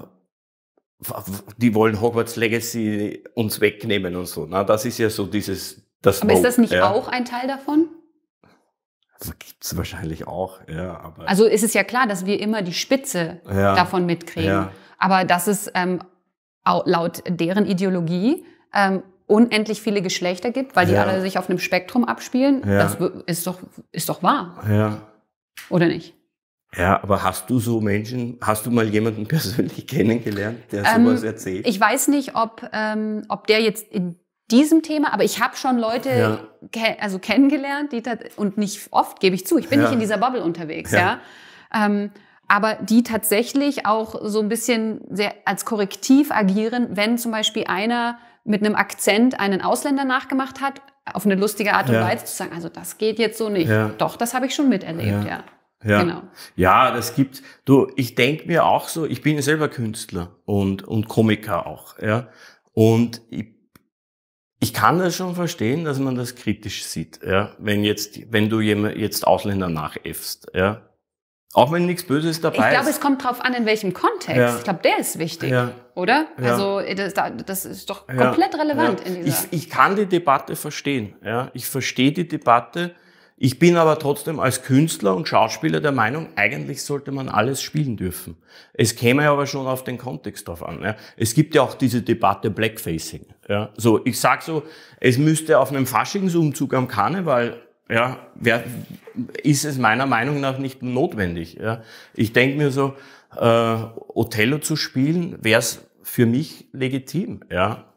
die wollen Hogwarts Legacy uns wegnehmen und so. Na, das ist ja so dieses. Das aber Vogue, ist das nicht ja. auch ein Teil davon? Das gibt es wahrscheinlich auch, ja. Aber also ist es ja klar, dass wir immer die Spitze ja, davon mitkriegen. Ja. Aber das ist. ähm, laut deren Ideologie ähm, unendlich viele Geschlechter gibt, weil die ja. alle sich auf einem Spektrum abspielen. Ja. Das ist doch, ist doch wahr. Ja. Oder nicht? Ja, aber hast du so Menschen, hast du mal jemanden persönlich kennengelernt, der ähm, sowas erzählt? Ich weiß nicht, ob, ähm, ob der jetzt in diesem Thema, aber ich habe schon Leute ja. ke also kennengelernt, die und nicht oft, gebe ich zu. Ich bin nicht in dieser Bubble unterwegs, ja. Ähm, aber die tatsächlich auch so ein bisschen sehr als Korrektiv agieren, wenn zum Beispiel einer mit einem Akzent einen Ausländer nachgemacht hat, auf eine lustige Art und ja. Weise zu sagen, also das geht jetzt so nicht. Ja. Doch, das habe ich schon miterlebt, ja. ja. ja. genau. ja, das gibt, du, ich denke mir auch so, ich bin selber Künstler und, und Komiker auch, ja. Und ich, ich kann das schon verstehen, dass man das kritisch sieht, ja. Wenn jetzt, wenn du jetzt Ausländer nachäffst, ja auch wenn nichts Böses dabei ist. Ich glaube, es kommt drauf an, in welchem Kontext. Ja. Ich glaube, der ist wichtig, ja. oder? Ja. Also das, das, ist doch komplett relevant. In dieser ich, ich kann die Debatte verstehen. Ja. Ich verstehe die Debatte. Ich bin aber trotzdem als Künstler und Schauspieler der Meinung, eigentlich sollte man alles spielen dürfen. Es käme aber schon auf den Kontext drauf an. Ja. Es gibt ja auch diese Debatte Blackfacing. Ja. So, ich sag so, es müsste auf einem Faschingsumzug am Karneval ja, wer, ist es meiner Meinung nach nicht notwendig. Ja. Ich denke mir so, äh, Othello zu spielen, wäre es für mich legitim. Ja.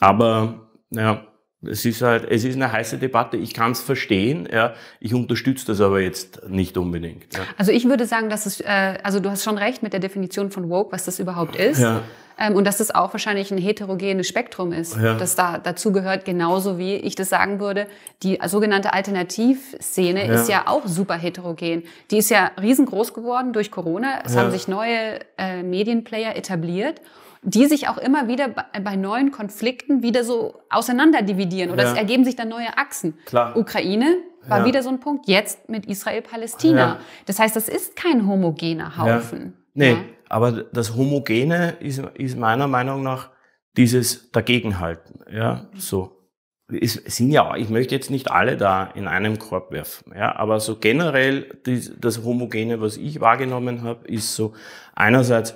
Aber ja, es ist halt, es ist eine heiße Debatte. Ich kann es verstehen. Ja. Ich unterstütze das aber jetzt nicht unbedingt. Ja. Also ich würde sagen, dass es, äh, also du hast schon recht mit der Definition von woke, was das überhaupt ist. Ja. Ähm, und dass das auch wahrscheinlich ein heterogenes Spektrum ist, ja. das da dazu gehört, genauso wie ich das sagen würde, die sogenannte Alternativszene ja. ist ja auch super heterogen. Die ist ja riesengroß geworden durch Corona. Es ja. haben sich neue äh, Medienplayer etabliert die sich auch immer wieder äh, bei neuen Konflikten wieder so auseinanderdividieren oder ja. es ergeben sich dann neue Achsen. Klar. Ukraine war ja. wieder so ein Punkt, jetzt mit Israel-Palästina. Ja. Das heißt, das ist kein homogener Haufen. Nee, aber das Homogene ist, ist meiner Meinung nach dieses Dagegenhalten. Ja, so. Es sind ja, ich möchte jetzt nicht alle da in einem Korb werfen, ja, aber so generell die, das Homogene, was ich wahrgenommen habe, ist so einerseits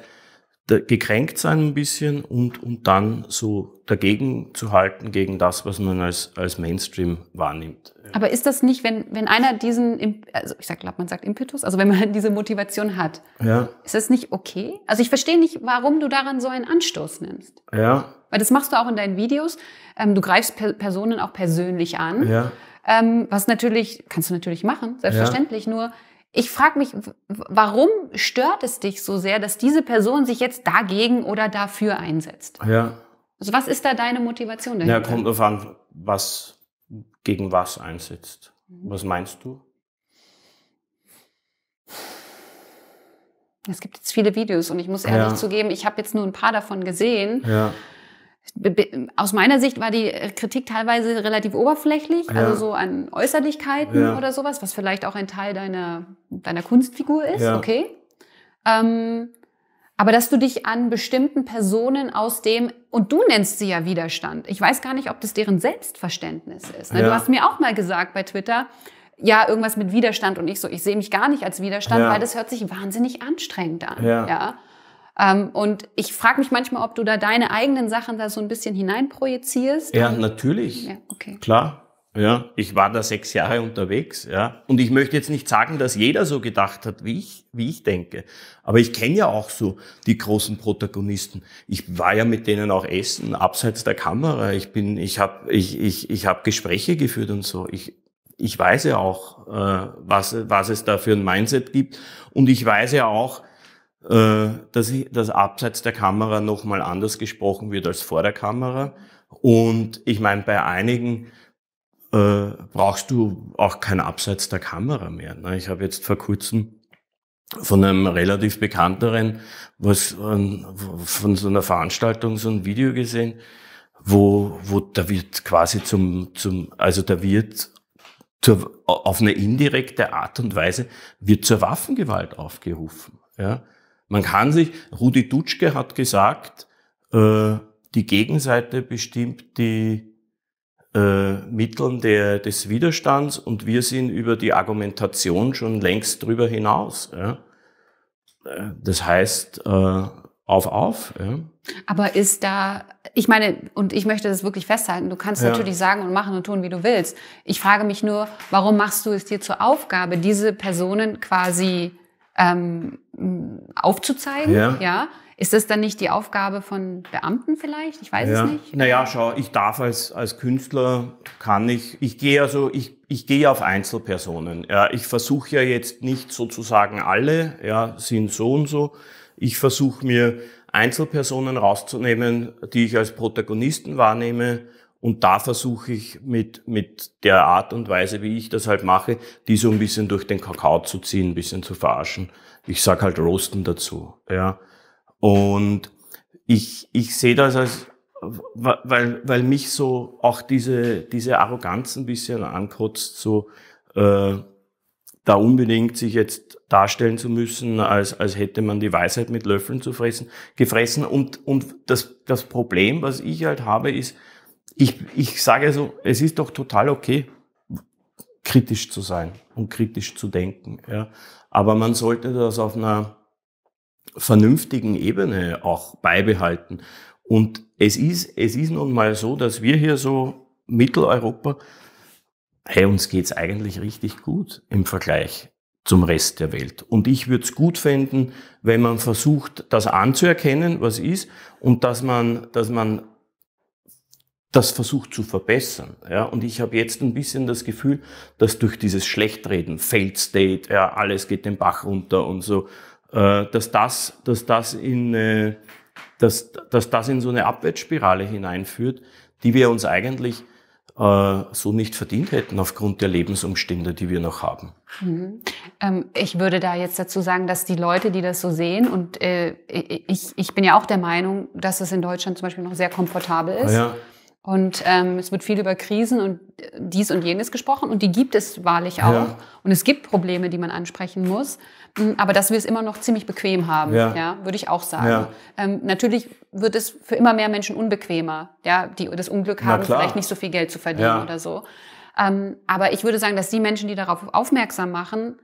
gekränkt sein ein bisschen und, und dann so dagegen zu halten gegen das, was man als, als Mainstream wahrnimmt. Aber ist das nicht, wenn, wenn einer diesen, also ich sag, glaube, man sagt Impetus, also wenn man diese Motivation hat, ja. ist das nicht okay? Also ich verstehe nicht, warum du daran so einen Anstoß nimmst. Ja. Weil das machst du auch in deinen Videos. Ähm, du greifst per Personen auch persönlich an. Ja. Ähm, was natürlich, kannst du natürlich machen, selbstverständlich, ja. nur ich frage mich, warum stört es dich so sehr, dass diese Person sich jetzt dagegen oder dafür einsetzt? Ja. Also was ist da deine Motivation dahinter? Ja, kommt drauf an, was gegen was einsetzt. Mhm. Was meinst du? Es gibt jetzt viele Videos und ich muss ehrlich ja. zugeben, ich habe jetzt nur ein paar davon gesehen. Ja. Aus meiner Sicht war die Kritik teilweise relativ oberflächlich, ja. also so an Äußerlichkeiten oder sowas, was vielleicht auch ein Teil deiner, deiner Kunstfigur ist, okay. Ähm, aber dass du dich an bestimmten Personen aus dem, und du nennst sie ja Widerstand. Ich weiß gar nicht, ob das deren Selbstverständnis ist. Ne? Ja. Du hast mir auch mal gesagt bei Twitter, ja, irgendwas mit Widerstand und ich so, ich sehe mich gar nicht als Widerstand, ja. weil das hört sich wahnsinnig anstrengend an. Ja. ja? Ähm, und ich frage mich manchmal, ob du da deine eigenen Sachen da so ein bisschen hineinprojizierst. Ja, natürlich. Ja, okay. Klar. Ja, ich war da sechs Jahre unterwegs, ja. Und ich möchte jetzt nicht sagen, dass jeder so gedacht hat, wie ich, wie ich denke. Aber ich kenne ja auch so die großen Protagonisten. Ich war ja mit denen auch essen, abseits der Kamera. Ich bin, ich hab, ich, ich, ich hab Gespräche geführt und so. Ich, ich weiß ja auch, äh, was, was es da für ein Mindset gibt. Und ich weiß ja auch, äh, dass, ich, dass abseits der Kamera nochmal anders gesprochen wird als vor der Kamera. Und ich meine, bei einigen, äh, brauchst du auch kein Abseits der Kamera mehr. Ne? Ich habe jetzt vor kurzem von einem relativ bekannteren was, äh, von so einer Veranstaltung so ein Video gesehen, wo, wo da wird quasi zum, zum also da wird zur, auf eine indirekte Art und Weise wird zur Waffengewalt aufgerufen. Ja? Man kann sich, Rudi Dutschke hat gesagt, äh, die Gegenseite bestimmt die, äh, Mitteln der, des Widerstands und wir sind über die Argumentation schon längst drüber hinaus. Ja. Äh, das heißt, äh, auf, auf. Ja. Aber ist da, ich meine, und ich möchte das wirklich festhalten, du kannst ja. natürlich sagen und machen und tun, wie du willst. Ich frage mich nur, warum machst du es dir zur Aufgabe, diese Personen quasi ähm, aufzuzeigen, ja. ja, ist das dann nicht die Aufgabe von Beamten vielleicht? Ich weiß ja. es nicht. Naja, schau, ich darf als, als Künstler, kann ich, ich gehe also, ich, ich gehe auf Einzelpersonen. Ja, ich versuche ja jetzt nicht sozusagen alle, ja, sind so und so. Ich versuche mir Einzelpersonen rauszunehmen, die ich als Protagonisten wahrnehme. Und da versuche ich mit, mit der Art und Weise, wie ich das halt mache, die so ein bisschen durch den Kakao zu ziehen, ein bisschen zu verarschen. Ich sag halt Rosten dazu, ja. Und ich, ich sehe das als, weil, weil mich so auch diese, diese Arroganz ein bisschen ankotzt, so äh, da unbedingt sich jetzt darstellen zu müssen, als, als hätte man die Weisheit mit Löffeln zu fressen, gefressen. Und, und das, das Problem, was ich halt habe, ist, ich, ich sage so, es ist doch total okay, kritisch zu sein und kritisch zu denken. Ja. Aber man sollte das auf einer vernünftigen Ebene auch beibehalten. Und es ist, es ist nun mal so, dass wir hier so Mitteleuropa, hey, uns geht's eigentlich richtig gut im Vergleich zum Rest der Welt. Und ich würde es gut finden, wenn man versucht, das anzuerkennen, was ist, und dass man, dass man das versucht zu verbessern. Ja, und ich habe jetzt ein bisschen das Gefühl, dass durch dieses Schlechtreden, Failed State, ja, alles geht den Bach runter und so, äh, dass das, dass das in äh, dass, dass das in so eine Abwärtsspirale hineinführt, die wir uns eigentlich äh, so nicht verdient hätten aufgrund der Lebensumstände, die wir noch haben. Mhm. Ähm, ich würde da jetzt dazu sagen, dass die Leute, die das so sehen, und ich, ich bin ja auch der Meinung, dass es in Deutschland zum Beispiel noch sehr komfortabel ist. Ja. Und ähm, es wird viel über Krisen und dies und jenes gesprochen und die gibt es wahrlich auch. Ja. Und es gibt Probleme, die man ansprechen muss. Hm, aber dass wir es immer noch ziemlich bequem haben, ja, ja würde ich auch sagen. Ja. Ähm, natürlich wird es für immer mehr Menschen unbequemer, ja, die das Unglück haben, vielleicht nicht so viel Geld zu verdienen ja. oder so. Ähm, aber ich würde sagen, dass die Menschen, die darauf aufmerksam machen,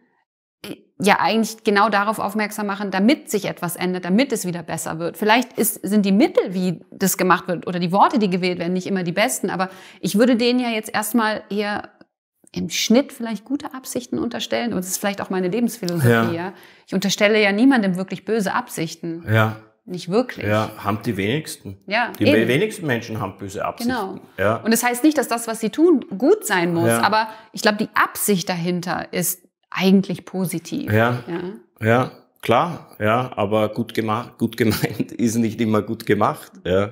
äh, ja eigentlich genau darauf aufmerksam machen, damit sich etwas ändert, damit es wieder besser wird. Vielleicht ist, sind die Mittel, wie das gemacht wird, oder die Worte, die gewählt werden, nicht immer die besten, aber ich würde denen ja jetzt erstmal eher im Schnitt vielleicht gute Absichten unterstellen. Und das ist vielleicht auch meine Lebensphilosophie. Ja. ja. Ich unterstelle ja niemandem wirklich böse Absichten. Ja. Nicht wirklich. Ja, haben die wenigsten. Ja, die eben. wenigsten Menschen haben böse Absichten. Genau. Ja. Und das heißt nicht, dass das, was sie tun, gut sein muss. Ja. Aber ich glaube, die Absicht dahinter ist eigentlich positiv. Ja. Ja. ja. Klar, ja, aber gut gemacht, gut gemeint ist nicht immer gut gemacht, ja.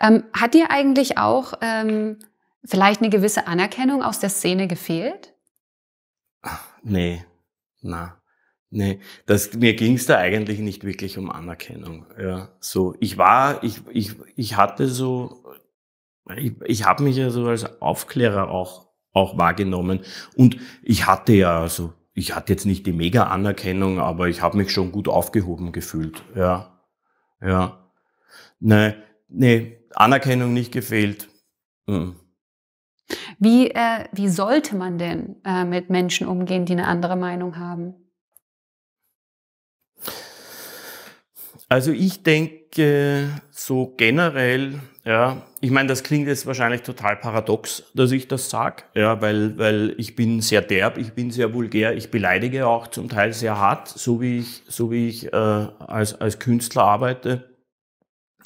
Ähm, hat dir eigentlich auch ähm, Vielleicht eine gewisse Anerkennung aus der Szene gefehlt? Ach, nee, na, nee. Das, mir ging es da eigentlich nicht wirklich um Anerkennung. Ja, so, ich war, ich, ich, ich hatte so, ich, ich habe mich ja so als Aufklärer auch, auch wahrgenommen und ich hatte ja so, also, ich hatte jetzt nicht die mega Anerkennung, aber ich habe mich schon gut aufgehoben gefühlt. Ja, ja. Nee, nee, Anerkennung nicht gefehlt. Mhm. Wie, äh, wie sollte man denn äh, mit Menschen umgehen, die eine andere Meinung haben? Also ich denke so generell, ja, ich meine, das klingt jetzt wahrscheinlich total paradox, dass ich das sage, ja, weil, weil ich bin sehr derb, ich bin sehr vulgär, ich beleidige auch zum Teil sehr hart, so wie ich, so wie ich äh, als, als Künstler arbeite.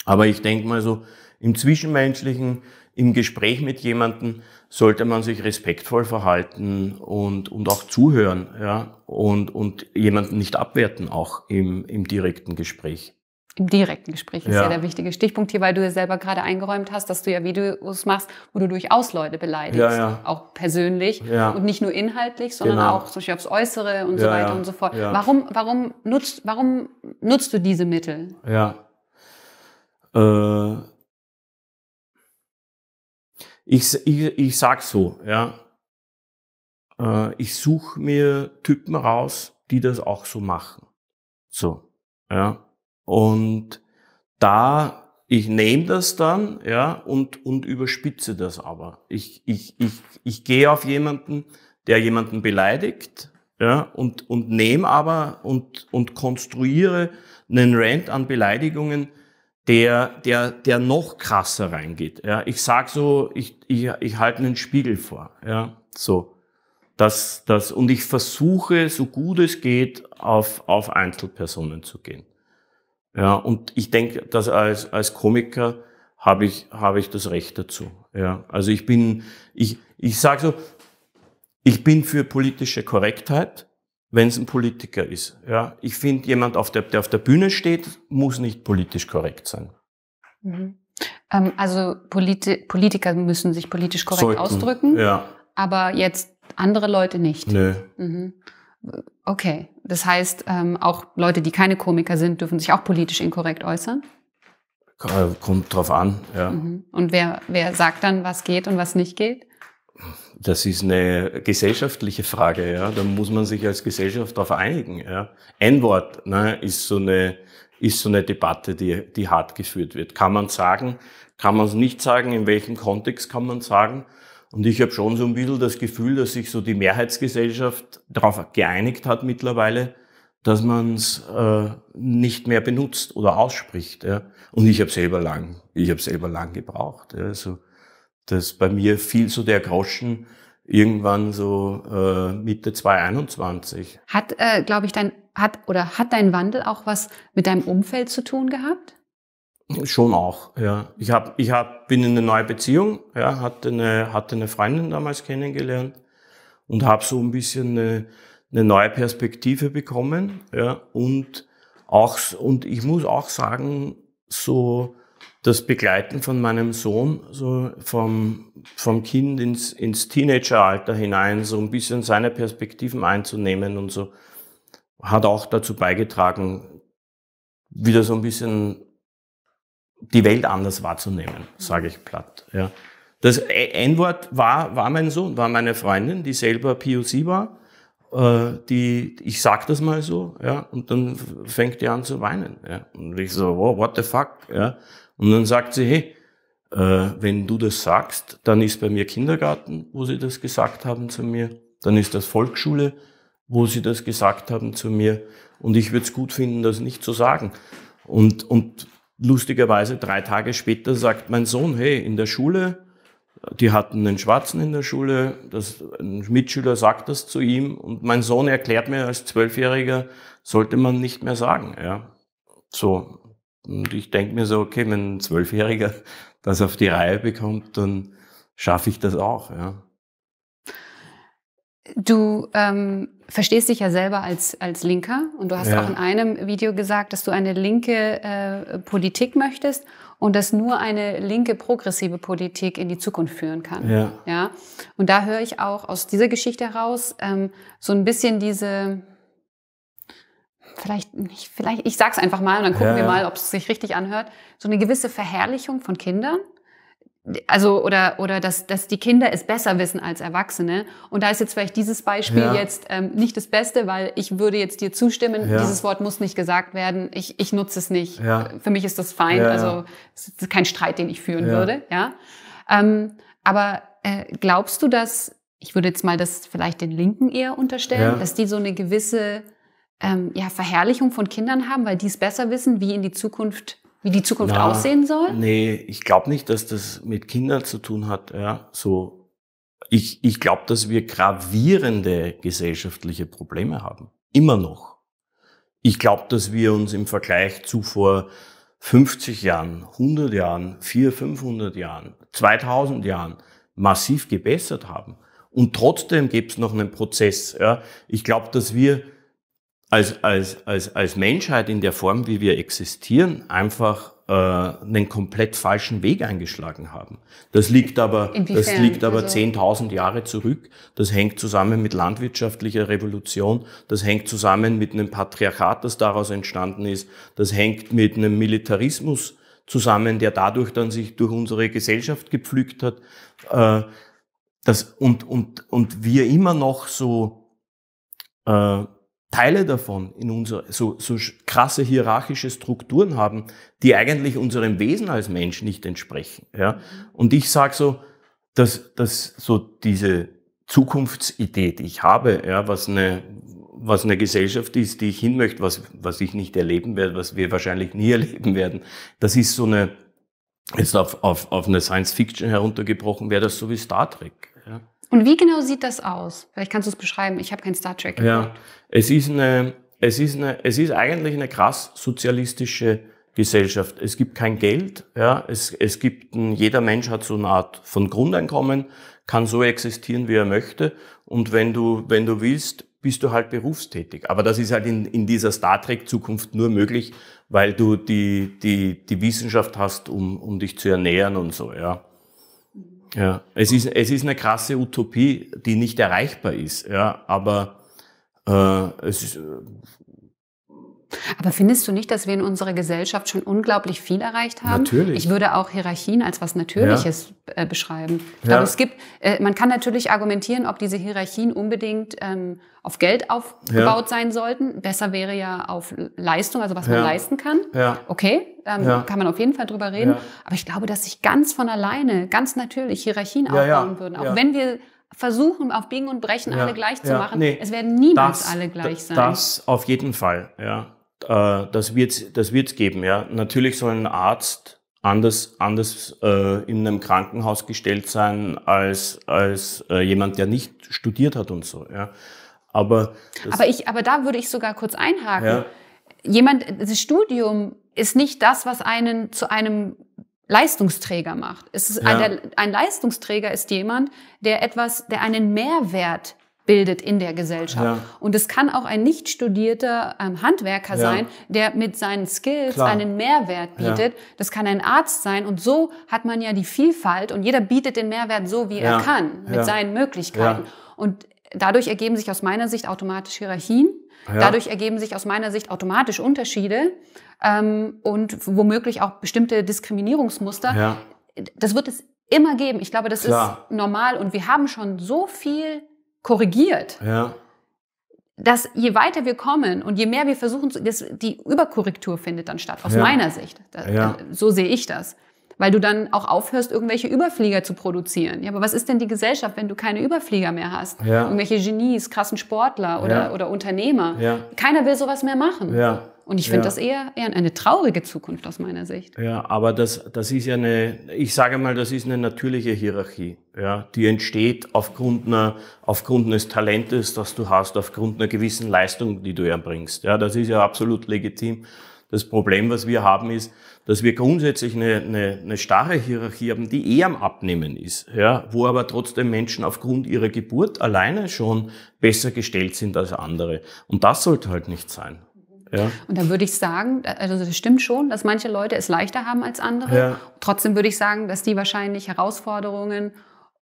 Aber ich denke mal so, im Zwischenmenschlichen, im Gespräch mit jemandem, sollte man sich respektvoll verhalten und, und auch zuhören ja? und, und jemanden nicht abwerten, auch im, im direkten Gespräch. Im direkten Gespräch ist ja. ja der wichtige Stichpunkt hier, weil du ja selber gerade eingeräumt hast, dass du ja Videos machst, wo du durchaus Leute beleidigst, ja, ja. auch persönlich und nicht nur inhaltlich, sondern genau. auch zum aufs Äußere und so weiter und so fort. Warum, warum, nutzt, warum nutzt du diese Mittel? Ja. Äh ich, ich, ich sag so, ja. Äh, ich suche mir Typen raus, die das auch so machen. So, ja. Und da, ich nehme das dann, ja, und, und überspitze das aber. Ich, ich, ich, ich gehe auf jemanden, der jemanden beleidigt, ja, und, und nehme aber und, und konstruiere einen Rant an Beleidigungen, der, der, der noch krasser reingeht. Ja, ich sag so, ich, ich, ich halte einen Spiegel vor. Ja, so. Das, das, und ich versuche, so gut es geht, auf, auf Einzelpersonen zu gehen. Ja, und ich denke, dass als, als Komiker habe ich, habe ich das Recht dazu. Ja, also ich bin, ich, ich sag so, ich bin für politische Korrektheit wenn es ein Politiker ist. Ja, ich finde, jemand, auf der, der auf der Bühne steht, muss nicht politisch korrekt sein. Mhm. Ähm, also Polit Politiker müssen sich politisch korrekt Sollten. ausdrücken, ja. aber jetzt andere Leute nicht. Nö. Mhm. Okay, das heißt, ähm, auch Leute, die keine Komiker sind, dürfen sich auch politisch inkorrekt äußern? Äh, kommt drauf an, ja. Mhm. Und wer, wer sagt dann, was geht und was nicht geht? Das ist eine gesellschaftliche Frage, ja. Da muss man sich als Gesellschaft darauf einigen. Ja. Ein Wort ne, ist so eine ist so eine Debatte, die, die hart geführt wird. Kann man sagen, kann man es nicht sagen, in welchem Kontext kann man sagen? Und ich habe schon so ein bisschen das Gefühl, dass sich so die Mehrheitsgesellschaft darauf geeinigt hat mittlerweile, dass man es äh, nicht mehr benutzt oder ausspricht. Ja. Und ich habe selber lang, ich habe selber lang gebraucht. Ja. Also dass bei mir viel so der Groschen irgendwann so äh, Mitte 2021. Hat, äh, glaube ich, dein hat oder hat dein Wandel auch was mit deinem Umfeld zu tun gehabt? Schon auch, ja. Ich hab, ich hab, bin in eine neue Beziehung, ja, hatte eine, hatte eine Freundin damals kennengelernt und habe so ein bisschen eine, eine neue Perspektive bekommen, ja, und auch, und ich muss auch sagen, so das Begleiten von meinem Sohn so vom, vom Kind ins, ins Teenageralter hinein, so ein bisschen seine Perspektiven einzunehmen und so, hat auch dazu beigetragen, wieder so ein bisschen die Welt anders wahrzunehmen, sage ich platt. Ja. Das N-Wort war, war mein Sohn, war meine Freundin, die selber POC war. Äh, die, ich sag das mal so, ja, und dann fängt die an zu weinen. Ja. Und ich so, wow, what the fuck? Ja. Und dann sagt sie, hey, äh, wenn du das sagst, dann ist bei mir Kindergarten, wo sie das gesagt haben zu mir, dann ist das Volksschule, wo sie das gesagt haben zu mir. Und ich würde es gut finden, das nicht zu sagen. Und, und lustigerweise drei Tage später sagt mein Sohn, hey, in der Schule, die hatten einen Schwarzen in der Schule, das, ein Mitschüler sagt das zu ihm und mein Sohn erklärt mir als Zwölfjähriger, sollte man nicht mehr sagen. Ja. So, und ich denke mir so, okay, wenn ein Zwölfjähriger das auf die Reihe bekommt, dann schaffe ich das auch. Ja. Du ähm, verstehst dich ja selber als, als Linker und du hast ja. auch in einem Video gesagt, dass du eine linke äh, Politik möchtest und dass nur eine linke progressive Politik in die Zukunft führen kann. Ja. ja? Und da höre ich auch aus dieser Geschichte heraus ähm, so ein bisschen diese, vielleicht, ich, vielleicht, ich sag's einfach mal und dann gucken ja, wir mal, ob es sich richtig anhört, so eine gewisse Verherrlichung von Kindern. Also, oder, oder dass, dass die Kinder es besser wissen als Erwachsene. Und da ist jetzt vielleicht dieses Beispiel ja. jetzt ähm, nicht das Beste, weil ich würde jetzt dir zustimmen, ja. dieses Wort muss nicht gesagt werden, ich, ich nutze es nicht. Für mich ist das fein, also es ist kein Streit, den ich führen würde. Ja? Ähm, aber äh, glaubst du, dass, ich würde jetzt mal das vielleicht den Linken eher unterstellen, dass die so eine gewisse ähm, ja, Verherrlichung von Kindern haben, weil die es besser wissen, wie in die Zukunft, wie die Zukunft Na, aussehen soll? Nee, ich glaube nicht, dass das mit Kindern zu tun hat. Ja, so. Ich, ich glaube, dass wir gravierende gesellschaftliche Probleme haben. Immer noch. Ich glaube, dass wir uns im Vergleich zu vor 50 Jahren, 100 Jahren, 400, 500 Jahren, 2000 Jahren massiv gebessert haben. Und trotzdem gibt es noch einen Prozess. Ja. Ich glaube, dass wir als, als, als, als Menschheit in der Form, wie wir existieren, einfach äh, einen komplett falschen Weg eingeschlagen haben. Das liegt aber, das liegt aber also 10.000 Jahre zurück. Das hängt zusammen mit landwirtschaftlicher Revolution. Das hängt zusammen mit einem Patriarchat, das daraus entstanden ist. Das hängt mit einem Militarismus zusammen, der dadurch dann sich durch unsere Gesellschaft gepflückt hat. Äh, das, und, und, und wir immer noch so, äh, Teile davon in unserer so, so krasse hierarchische Strukturen haben, die eigentlich unserem Wesen als Mensch nicht entsprechen. Ja? Und ich sage so, dass, dass so diese Zukunftsidee, die ich habe, ja, was eine was eine Gesellschaft ist, die ich hin möchte, was, was ich nicht erleben werde, was wir wahrscheinlich nie erleben werden, das ist so eine, jetzt auf, auf, auf eine Science Fiction heruntergebrochen, wäre das so wie Star Trek. Und wie genau sieht das aus? Vielleicht kannst du es beschreiben. Ich habe kein Star Trek. Ja, es ist, eine, es, ist eine, es ist eigentlich eine krass sozialistische Gesellschaft. Es gibt kein Geld. Ja, es, es gibt, ein, jeder Mensch hat so eine Art von Grundeinkommen, kann so existieren, wie er möchte. Und wenn du, wenn du willst, bist du halt berufstätig. Aber das ist halt in, in dieser Star Trek-Zukunft nur möglich, weil du die, die, die Wissenschaft hast, um, um dich zu ernähren und so, ja. Ja, es ist, es ist eine krasse Utopie, die nicht erreichbar ist, ja, aber äh, es ist, äh, aber findest du nicht, dass wir in unserer Gesellschaft schon unglaublich viel erreicht haben? Natürlich. Ich würde auch Hierarchien als was Natürliches ja. Äh, beschreiben. Ich glaube, es gibt, äh, man kann natürlich argumentieren, ob diese Hierarchien unbedingt ähm, auf Geld aufgebaut ja. sein sollten. Besser wäre ja auf Leistung, also was man leisten kann. Ja. Okay, ähm, kann man auf jeden Fall drüber reden. Aber ich glaube, dass sich ganz von alleine, ganz natürlich Hierarchien aufbauen würden, auch wenn wir versuchen, auf Biegen und Brechen ja, alle gleich zu ja, machen. Nee, es werden niemals das, alle gleich sein. Das auf jeden Fall, ja. Äh, das wird's, das wird's geben, ja. Natürlich soll ein Arzt anders, anders äh, in einem Krankenhaus gestellt sein als, als äh, jemand, der nicht studiert hat und so, ja. Aber, aber ich, aber da würde ich sogar kurz einhaken. Ja. Jemand, das Studium ist nicht das, was einen zu einem Leistungsträger macht. Es ist ja. ein, der, ein Leistungsträger ist jemand, der etwas, der einen Mehrwert bildet in der Gesellschaft. Ja. Und es kann auch ein nicht studierter ähm, Handwerker ja. sein, der mit seinen Skills Klar. einen Mehrwert bietet. Ja. Das kann ein Arzt sein. Und so hat man ja die Vielfalt und jeder bietet den Mehrwert so, wie er kann, mit seinen Möglichkeiten. Und dadurch ergeben sich aus meiner Sicht automatisch Hierarchien. Dadurch ergeben sich aus meiner Sicht automatisch Unterschiede ähm, und womöglich auch bestimmte Diskriminierungsmuster. Das wird es immer geben. Ich glaube, das Klar. ist normal und wir haben schon so viel korrigiert. Ja. Dass je weiter wir kommen und je mehr wir versuchen, das, die Überkorrektur findet dann statt, aus ja. meiner Sicht. Da, ja. Äh, so sehe ich das. Weil du dann auch aufhörst, irgendwelche Überflieger zu produzieren. Ja, aber was ist denn die Gesellschaft, wenn du keine Überflieger mehr hast? Ja. Irgendwelche Genies, krassen Sportler oder, oder Unternehmer. Keiner will sowas mehr machen. Ja. Und ich finde ja. das eher, eher eine traurige Zukunft aus meiner Sicht. Ja, aber das, das ist ja eine, ich sage mal, das ist eine natürliche Hierarchie. Ja, die entsteht aufgrund, einer, aufgrund eines Talentes, das du hast, aufgrund einer gewissen Leistung, die du erbringst. Ja, das ist ja absolut legitim. Das Problem, was wir haben, ist, dass wir grundsätzlich eine, eine, eine starre Hierarchie haben, die eher am Abnehmen ist, ja, wo aber trotzdem Menschen aufgrund ihrer Geburt alleine schon besser gestellt sind als andere. Und das sollte halt nicht sein. Ja. Und da würde ich sagen, also das stimmt schon, dass manche Leute es leichter haben als andere. Ja. Trotzdem würde ich sagen, dass die wahrscheinlich Herausforderungen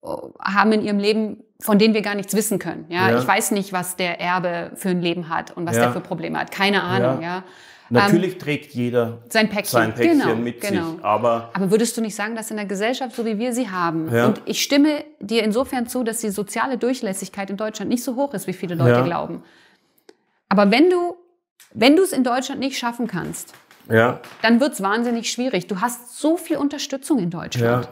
äh, haben in ihrem Leben, von denen wir gar nichts wissen können. Ja, ja. ich weiß nicht, was der Erbe für ein Leben hat und was ja. der für Probleme hat. Keine Ahnung. Ja. Natürlich ähm, trägt jeder sein Päckchen, sein Päckchen genau, mit genau. sich. Aber, aber würdest du nicht sagen, dass in der Gesellschaft, so wie wir sie haben, und ich stimme dir insofern zu, dass die soziale Durchlässigkeit in Deutschland nicht so hoch ist, wie viele Leute glauben. Aber wenn du wenn du es in Deutschland nicht schaffen kannst, ja. dann wird es wahnsinnig schwierig. Du hast so viel Unterstützung in Deutschland. Ja.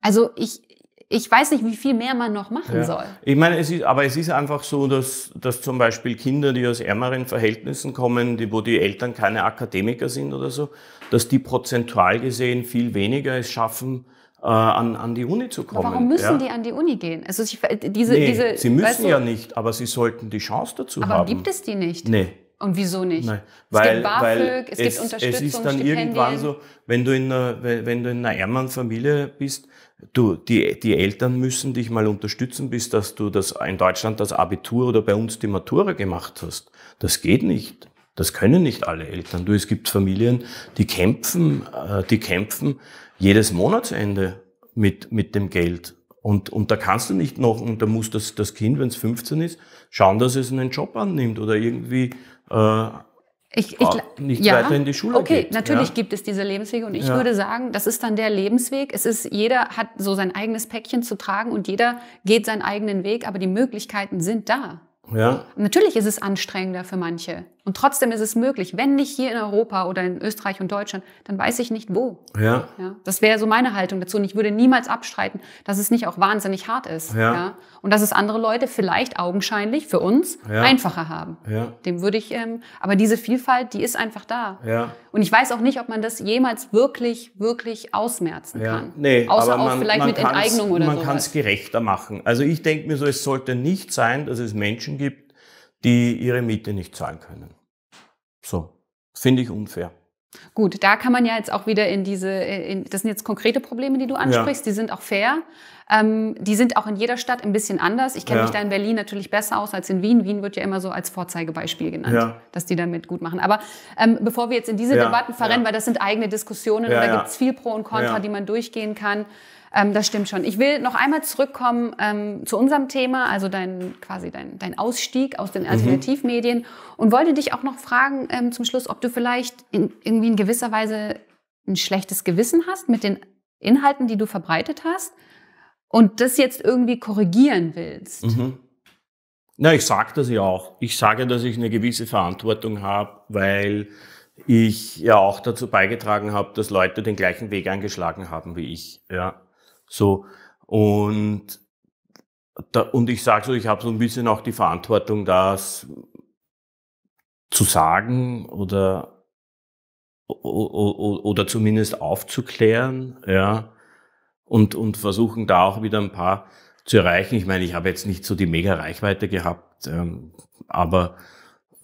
Also ich, ich weiß nicht, wie viel mehr man noch machen ja. soll. Ich meine, es ist, aber es ist einfach so, dass, dass zum Beispiel Kinder, die aus ärmeren Verhältnissen kommen, die, wo die Eltern keine Akademiker sind oder so, dass die prozentual gesehen viel weniger es schaffen, äh, an, an die Uni zu kommen. Aber warum müssen ja? die an die Uni gehen? Also ich, diese, nee, diese, sie müssen weißt du, ja nicht, aber sie sollten die Chance dazu aber haben. Aber gibt es die nicht? Nee. Und wieso nicht? Nein, weil, es gibt BAföG, weil es, gibt Unterstützung. Es ist dann Stipendien. irgendwann so, wenn du, in einer, wenn du in einer ärmeren Familie bist, du, die, die Eltern müssen dich mal unterstützen, bis dass du das in Deutschland das Abitur oder bei uns die Matura gemacht hast. Das geht nicht. Das können nicht alle Eltern. Du, es gibt Familien, die kämpfen, äh, die kämpfen jedes Monatsende mit, mit dem Geld. Und, und da kannst du nicht noch, und da muss das, das Kind, wenn es 15 ist, schauen, dass es einen Job annimmt oder irgendwie äh, ich, ich, nicht ja, weiter in die Schule okay, geht. natürlich ja. gibt es diese Lebenswege und ich ja. würde sagen, das ist dann der Lebensweg. Es ist jeder hat so sein eigenes Päckchen zu tragen und jeder geht seinen eigenen Weg, aber die Möglichkeiten sind da. Ja. Natürlich ist es anstrengender für manche. Und trotzdem ist es möglich. Wenn nicht hier in Europa oder in Österreich und Deutschland, dann weiß ich nicht wo. Ja. ja das wäre so meine Haltung dazu. Und ich würde niemals abstreiten, dass es nicht auch wahnsinnig hart ist. Ja. ja. Und dass es andere Leute vielleicht augenscheinlich für uns ja. einfacher haben. Ja. Dem würde ich, ähm, aber diese Vielfalt, die ist einfach da. Ja. Und ich weiß auch nicht, ob man das jemals wirklich, wirklich ausmerzen ja. kann. Nee, Außer aber man, auch vielleicht man mit Enteignung oder so. Man kann es gerechter machen. Also ich denke mir so, es sollte nicht sein, dass es Menschen gibt, die ihre Miete nicht zahlen können. So, finde ich unfair. Gut, da kann man ja jetzt auch wieder in diese, in, das sind jetzt konkrete Probleme, die du ansprichst, ja. die sind auch fair. Ähm, die sind auch in jeder Stadt ein bisschen anders. Ich kenne ja. mich da in Berlin natürlich besser aus als in Wien. Wien wird ja immer so als Vorzeigebeispiel genannt, ja. dass die damit gut machen. Aber ähm, bevor wir jetzt in diese Debatten verrennen, weil das sind eigene Diskussionen, da gibt es viel Pro und Contra, die man durchgehen kann. Ähm, das stimmt schon. Ich will noch einmal zurückkommen ähm, zu unserem Thema, also dein quasi dein, dein Ausstieg aus den mhm. Alternativmedien mhm. und wollte dich auch noch fragen ähm, zum Schluss, ob du vielleicht in, irgendwie in gewisser Weise ein schlechtes Gewissen hast mit den Inhalten, die du verbreitet hast und das jetzt irgendwie korrigieren willst. Mhm. Na, ich sage das ja auch. Ich sage, dass ich eine gewisse Verantwortung habe, weil ich ja auch dazu beigetragen habe, dass Leute den gleichen Weg eingeschlagen haben wie ich. Ja. So, und, da, und ich sage so, ich habe so ein bisschen auch die Verantwortung, das zu sagen oder, oder zumindest aufzuklären, ja, und, und versuchen da auch wieder ein paar zu erreichen. Ich meine, ich habe jetzt nicht so die mega Reichweite gehabt, ähm, aber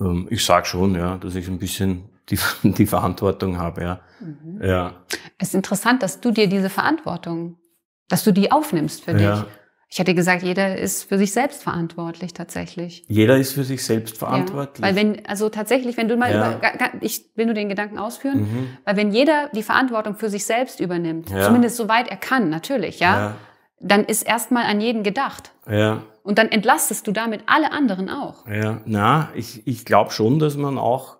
ähm, ich sage schon, ja, dass ich ein bisschen die, die Verantwortung habe, ja. Mhm. ja. Es ist interessant, dass du dir diese Verantwortung dass du die aufnimmst für ja. dich. Ich hätte gesagt, jeder ist für sich selbst verantwortlich tatsächlich. Jeder ist für sich selbst verantwortlich. Ja, weil wenn, also tatsächlich, wenn du mal ja. über, ich will nur den Gedanken ausführen, mhm. weil wenn jeder die Verantwortung für sich selbst übernimmt, ja. zumindest soweit er kann, natürlich, ja, dann ist erstmal an jeden gedacht. Ja. Und dann entlastest du damit alle anderen auch. Ja, na, ich, ich glaube schon, dass man auch,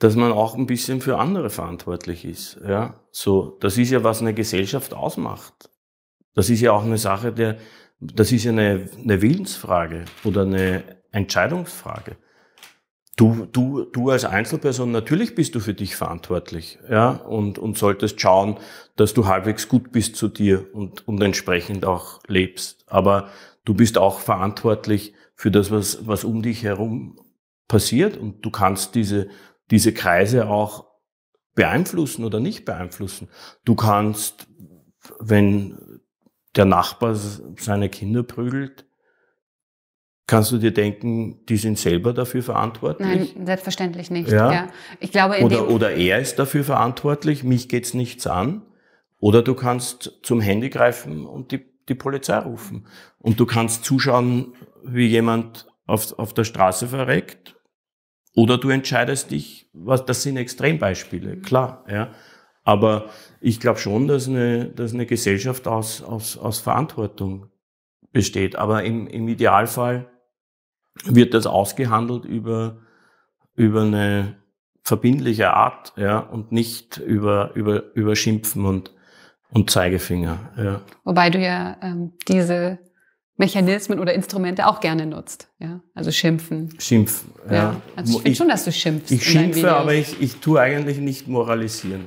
dass man auch ein bisschen für andere verantwortlich ist. Ja, so, das ist ja, was eine Gesellschaft ausmacht. Das ist ja auch eine Sache der, das ist ja eine, eine Willensfrage oder eine Entscheidungsfrage. Du, du, du als Einzelperson, natürlich bist du für dich verantwortlich, ja, und, und solltest schauen, dass du halbwegs gut bist zu dir und, und entsprechend auch lebst. Aber du bist auch verantwortlich für das, was, was um dich herum passiert und du kannst diese, diese Kreise auch beeinflussen oder nicht beeinflussen. Du kannst, wenn der Nachbar seine Kinder prügelt, Kannst du dir denken, die sind selber dafür verantwortlich? Nein, selbstverständlich nicht. Ja. ja. Ich glaube, oder, oder er ist dafür verantwortlich, mich geht's nichts an. Oder du kannst zum Handy greifen und die, die Polizei rufen. Und du kannst zuschauen, wie jemand auf, auf der Straße verreckt. Oder du entscheidest dich, was, das sind Extrembeispiele, mhm. klar, ja. Aber ich glaube schon, dass eine, dass eine Gesellschaft aus, aus, aus Verantwortung besteht. Aber im, im Idealfall wird das ausgehandelt über, über eine verbindliche Art ja, und nicht über, über, über Schimpfen und, und Zeigefinger. Ja. Wobei du ja ähm, diese Mechanismen oder Instrumente auch gerne nutzt. Ja? Also schimpfen. Schimpfen, ja. ja. Also ich finde schon, dass du schimpfst. Ich schimpfe, aber ich, ich tue eigentlich nicht moralisieren.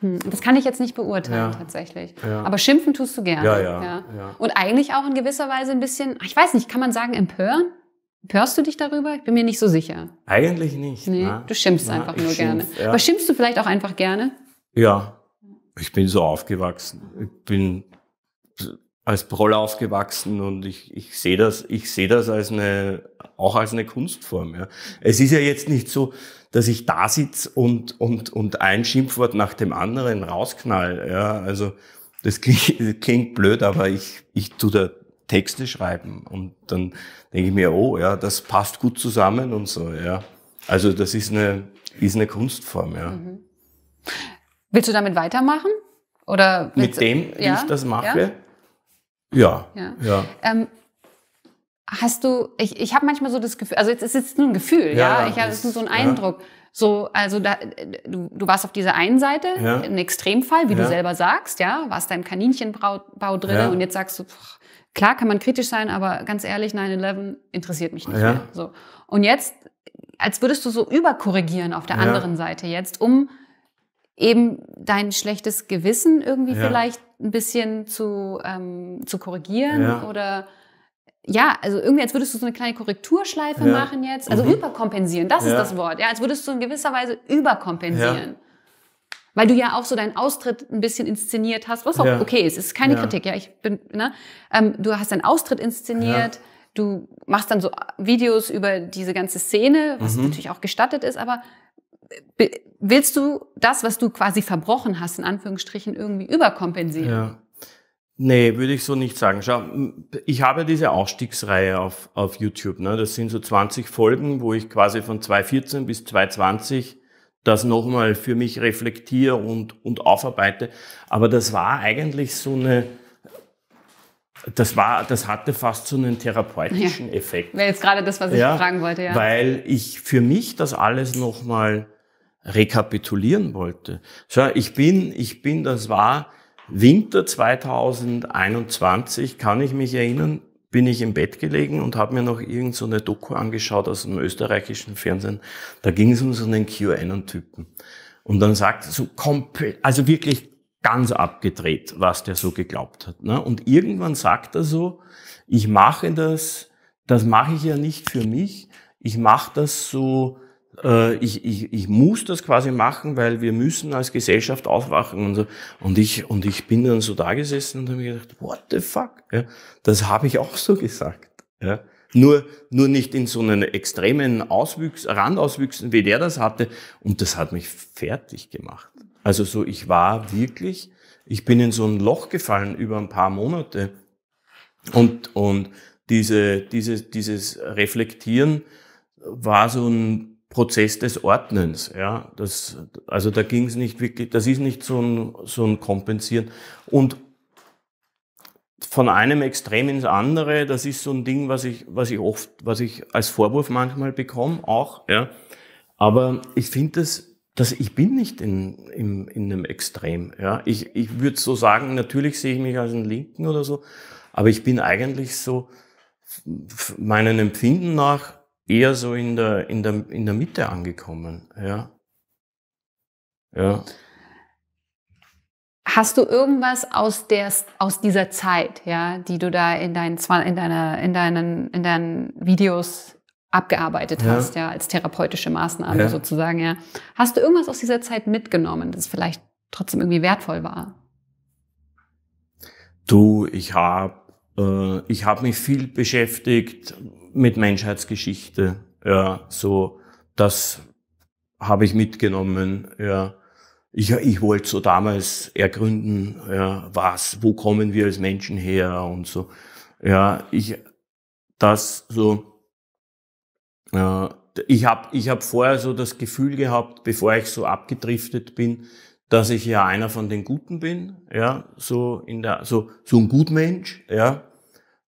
Hm, das kann ich jetzt nicht beurteilen, ja. tatsächlich. Ja. Aber schimpfen tust du gerne. Ja, Und eigentlich auch in gewisser Weise ein bisschen, ich weiß nicht, kann man sagen, empören? Empörst du dich darüber? Ich bin mir nicht so sicher. Eigentlich nicht. Nee, ne? du schimpfst Na, einfach nur schimpf, gerne. Aber schimpfst du vielleicht auch einfach gerne? Ja. Ich bin so aufgewachsen. Ich bin als Proll aufgewachsen und ich, ich sehe das, ich sehe das als eine, auch als eine Kunstform. Ja. Es ist ja jetzt nicht so, dass ich da sitze und, und, und ein Schimpfwort nach dem anderen rausknall. Ja, also das klingt, das klingt blöd, aber ich, ich tue da Texte schreiben und dann denke ich mir, oh ja, das passt gut zusammen und so, ja. Also das ist eine, ist eine Kunstform, ja. Mhm. Willst du damit weitermachen? Oder mit dem, wie ja? ich das mache? Ja, ja. ja. Ähm, Hast du, ich, ich habe manchmal so das Gefühl, also jetzt ist es nur ein Gefühl, ja, ja? ich habe nur so ein Eindruck. Ja. So, also da, du, du warst auf dieser einen Seite, ja. ein Extremfall, wie ja. du selber sagst, ja, warst da im Kaninchenbau drin und jetzt sagst du, pff, klar kann man kritisch sein, aber ganz ehrlich, 9-11 interessiert mich nicht mehr. So. Und jetzt, als würdest du so überkorrigieren auf der anderen Seite jetzt, um eben dein schlechtes Gewissen irgendwie vielleicht ein bisschen zu, ähm, zu korrigieren oder ja, also irgendwie, als würdest du so eine kleine Korrekturschleife ja. machen jetzt. Also mhm. überkompensieren, das ja. ist das Wort. Ja, als würdest du in gewisser Weise überkompensieren. Ja. Weil du ja auch so deinen Austritt ein bisschen inszeniert hast, was auch okay ist. Es ist keine Kritik, ja. Ich bin, ne? Ähm, du hast deinen Austritt inszeniert. Du machst dann so Videos über diese ganze Szene, was mhm. natürlich auch gestattet ist, aber äh, willst du das, was du quasi verbrochen hast, in Anführungsstrichen irgendwie überkompensieren? Ja. Nee, würde ich so nicht sagen. Schau, ich habe diese Ausstiegsreihe auf, auf YouTube. Ne? Das sind so 20 Folgen, wo ich quasi von 2014 bis 2020 das nochmal für mich reflektiere und, und aufarbeite. Aber das war eigentlich so eine, das war, das hatte fast so einen therapeutischen ja. Effekt. Wäre jetzt gerade das, was ich ja, fragen wollte, ja. Weil ich für mich das alles nochmal rekapitulieren wollte. Schau, ich bin, ich bin, das war, Winter 2021, kann ich mich erinnern, bin ich im Bett gelegen und habe mir noch irgendeine so Doku angeschaut aus dem österreichischen Fernsehen. Da ging es um so einen QAnon-Typen. Und dann sagt er so komplett, also wirklich ganz abgedreht, was der so geglaubt hat. Ne? Und irgendwann sagt er so, ich mache das, das mache ich ja nicht für mich, ich mache das so, äh, ich, ich, ich muss das quasi machen, weil wir müssen als Gesellschaft aufwachen und so. Und ich, und ich bin dann so da gesessen und habe mir gedacht, what the fuck? Ja, das habe ich auch so gesagt. Ja. Nur, nur nicht in so einen extremen Auswüchs, Randauswüchsen, wie der das hatte. Und das hat mich fertig gemacht. Also so, ich war wirklich, ich bin in so ein Loch gefallen über ein paar Monate. Und, und diese, diese, dieses Reflektieren war so ein Prozess des Ordnens. Ja, das, also da ging es nicht wirklich, das ist nicht so ein, so ein Kompensieren. Und von einem Extrem ins andere, das ist so ein Ding, was ich, was ich oft, was ich als Vorwurf manchmal bekomme, auch, ja. Aber ich finde das, dass ich bin nicht in, in, in einem Extrem, ja. Ich, ich würde so sagen, natürlich sehe ich mich als einen Linken oder so, aber ich bin eigentlich so meinen Empfinden nach eher so in der, in der, in der Mitte angekommen. Ja. ja. Hast du irgendwas aus, der, aus dieser Zeit, ja, die du da in deinen, in deiner, in deinen, in deinen Videos abgearbeitet ja. hast, ja, als therapeutische Maßnahme ja. sozusagen, ja. Hast du irgendwas aus dieser Zeit mitgenommen, das vielleicht trotzdem irgendwie wertvoll war? Du, ich habe äh, hab mich viel beschäftigt mit Menschheitsgeschichte. Ja, so, das habe ich mitgenommen. Ja. Ich, ich wollte so damals ergründen, ja, was, wo kommen wir als Menschen her und so. Ja, ich, das so, ja, ich habe ich hab vorher so das Gefühl gehabt, bevor ich so abgedriftet bin, dass ich ja einer von den Guten bin, ja, so in der, so, so ein Gutmensch, ja,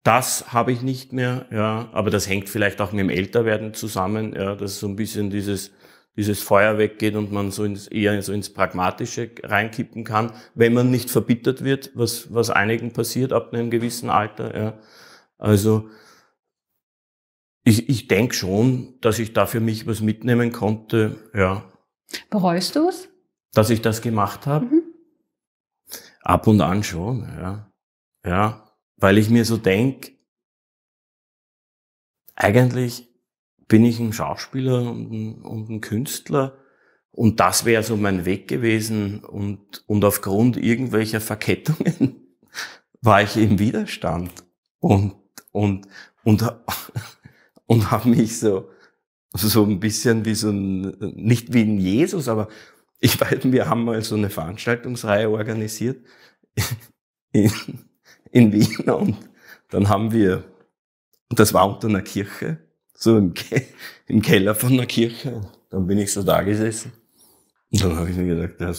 das habe ich nicht mehr, ja, aber das hängt vielleicht auch mit dem Älterwerden zusammen, ja, dass so ein bisschen dieses, dieses Feuer weggeht und man so ins, eher so ins Pragmatische reinkippen kann, wenn man nicht verbittert wird, was, was einigen passiert ab einem gewissen Alter, ja. Also, ich, ich denke schon, dass ich da für mich was mitnehmen konnte, ja. Bereust du es? Dass ich das gemacht habe? Mhm. Ab und an schon, ja. Ja, weil ich mir so denk, eigentlich bin ich ein Schauspieler und ein, und ein Künstler und das wäre so mein Weg gewesen und, und aufgrund irgendwelcher Verkettungen war ich im Widerstand und, und, und, und habe mich so, so ein bisschen wie so ein, nicht wie ein Jesus, aber ich weiß, wir haben mal so eine Veranstaltungsreihe organisiert in, in Wien und dann haben wir, und das war unter einer Kirche, so im, Ke im Keller von einer Kirche, dann bin ich so da gesessen. Und dann habe ich mir gedacht, ja,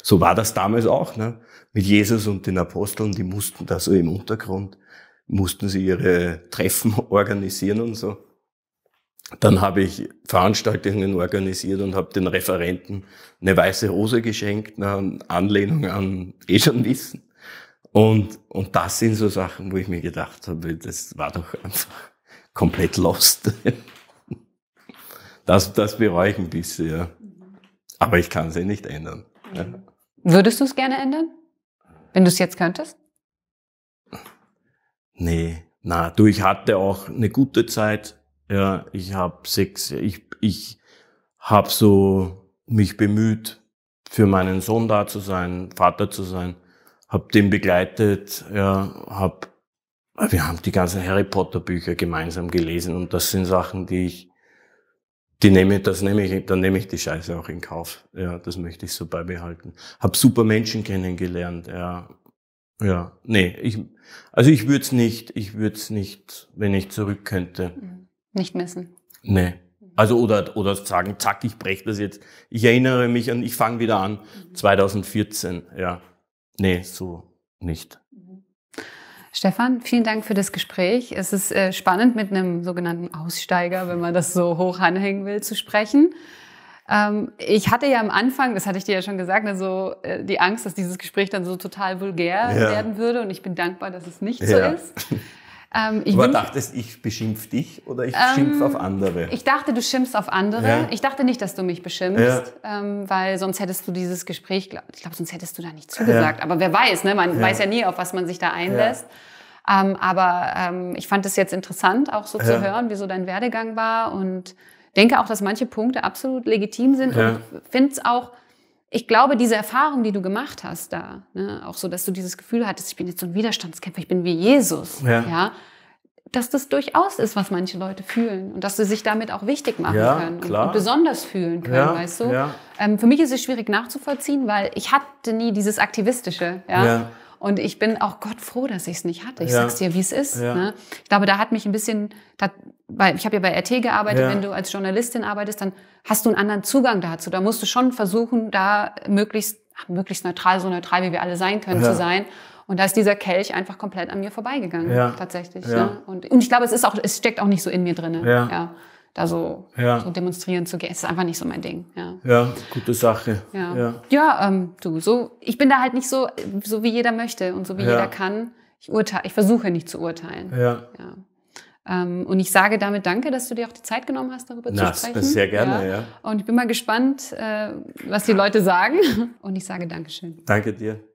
so, war das damals auch, ne? mit Jesus und den Aposteln, die mussten da so im Untergrund, mussten sie ihre Treffen organisieren und so. Dann habe ich Veranstaltungen organisiert und habe den Referenten eine weiße Rose geschenkt, eine Anlehnung an eh schon Wissen. Und, und das sind so Sachen, wo ich mir gedacht habe, das war doch einfach komplett lost. Das, das bereue ich ein bisschen, ja. Aber ich kann es eh ja nicht ändern. Ja. Würdest du es gerne ändern? Wenn du es jetzt könntest? Nee, na, du, ich hatte auch eine gute Zeit. Ja, ich habe sechs, ich, ich habe so mich bemüht, für meinen Sohn da zu sein, Vater zu sein habe den begleitet, ja, hab, wir haben die ganzen Harry Potter Bücher gemeinsam gelesen und das sind Sachen, die ich, die nehme, das nehme ich, dann nehme ich die Scheiße auch in Kauf. Ja, das möchte ich so beibehalten. Hab super Menschen kennengelernt, ja. Ja, nee, ich, also ich würde es nicht, ich würde es nicht, wenn ich zurück könnte. Mhm. Nicht missen. Nee. Also oder, oder sagen, zack, ich breche das jetzt. Ich erinnere mich an, ich fange wieder an, 2014, mhm. ja. Nee, so nicht. Stefan, vielen Dank für das Gespräch. Es ist äh, spannend, mit einem sogenannten Aussteiger, wenn man das so hoch anhängen will, zu sprechen. Ähm, ich hatte ja am Anfang, das hatte ich dir ja schon gesagt, ne, so äh, die Angst, dass dieses Gespräch dann so total vulgär ja. werden würde. Und ich bin dankbar, dass es nicht ja. so ist. Ähm, ich Aber dachtest ich beschimpf dich oder ich ähm, schimpf auf andere? Ich dachte, du schimpfst auf andere. Ja. Ich dachte nicht, dass du mich beschimpfst, ja. ähm, weil sonst hättest du dieses Gespräch, ich glaube, sonst hättest du da nicht zugesagt. Ja. Aber wer weiß, ne? man weiß ja nie, auf was man sich da einlässt. Ähm, aber ähm, ich fand es jetzt interessant, auch so zu hören, wie so dein Werdegang war und denke auch, dass manche Punkte absolut legitim sind und finde es auch ich glaube, diese Erfahrung, die du gemacht hast da, ne, auch so, dass du dieses Gefühl hattest, ich bin jetzt so ein Widerstandskämpfer, ich bin wie Jesus, ja. ja dass das durchaus ist, was manche Leute fühlen und dass sie sich damit auch wichtig machen ja, können und, und, besonders fühlen können, ja, weißt du? Ähm, für mich ist es schwierig nachzuvollziehen, weil ich hatte nie dieses Aktivistische, ja. Und ich bin auch Gott froh, dass ich es nicht hatte. Ich ja. sag's dir, wie es ist. Ja. Ne? Ich glaube, da hat mich ein bisschen, da, weil ich habe ja bei RT gearbeitet, ja. wenn du als Journalistin arbeitest, dann hast du einen anderen Zugang dazu. Da musst du schon versuchen, da möglichst, möglichst neutral, so neutral, wie wir alle sein können, zu sein. Und da ist dieser Kelch einfach komplett an mir vorbeigegangen, tatsächlich. Ne? Und, und, ich glaube, es ist auch, es steckt auch nicht so in mir drin. Ja da so, ja. so demonstrieren zu gehen. Das ist einfach nicht so mein Ding. Ja, ja gute Sache. Ja, ja. ja ähm, du, so, ich bin da halt nicht so, so wie jeder möchte und so wie jeder kann. Ich urteile, ich versuche nicht zu urteilen. Ja. Ähm, und ich sage damit danke, dass du dir auch die Zeit genommen hast, darüber Na, zu sprechen. Sehr gerne, ja. Und ich bin mal gespannt, äh, was die Leute sagen. Und ich sage Dankeschön. Danke dir.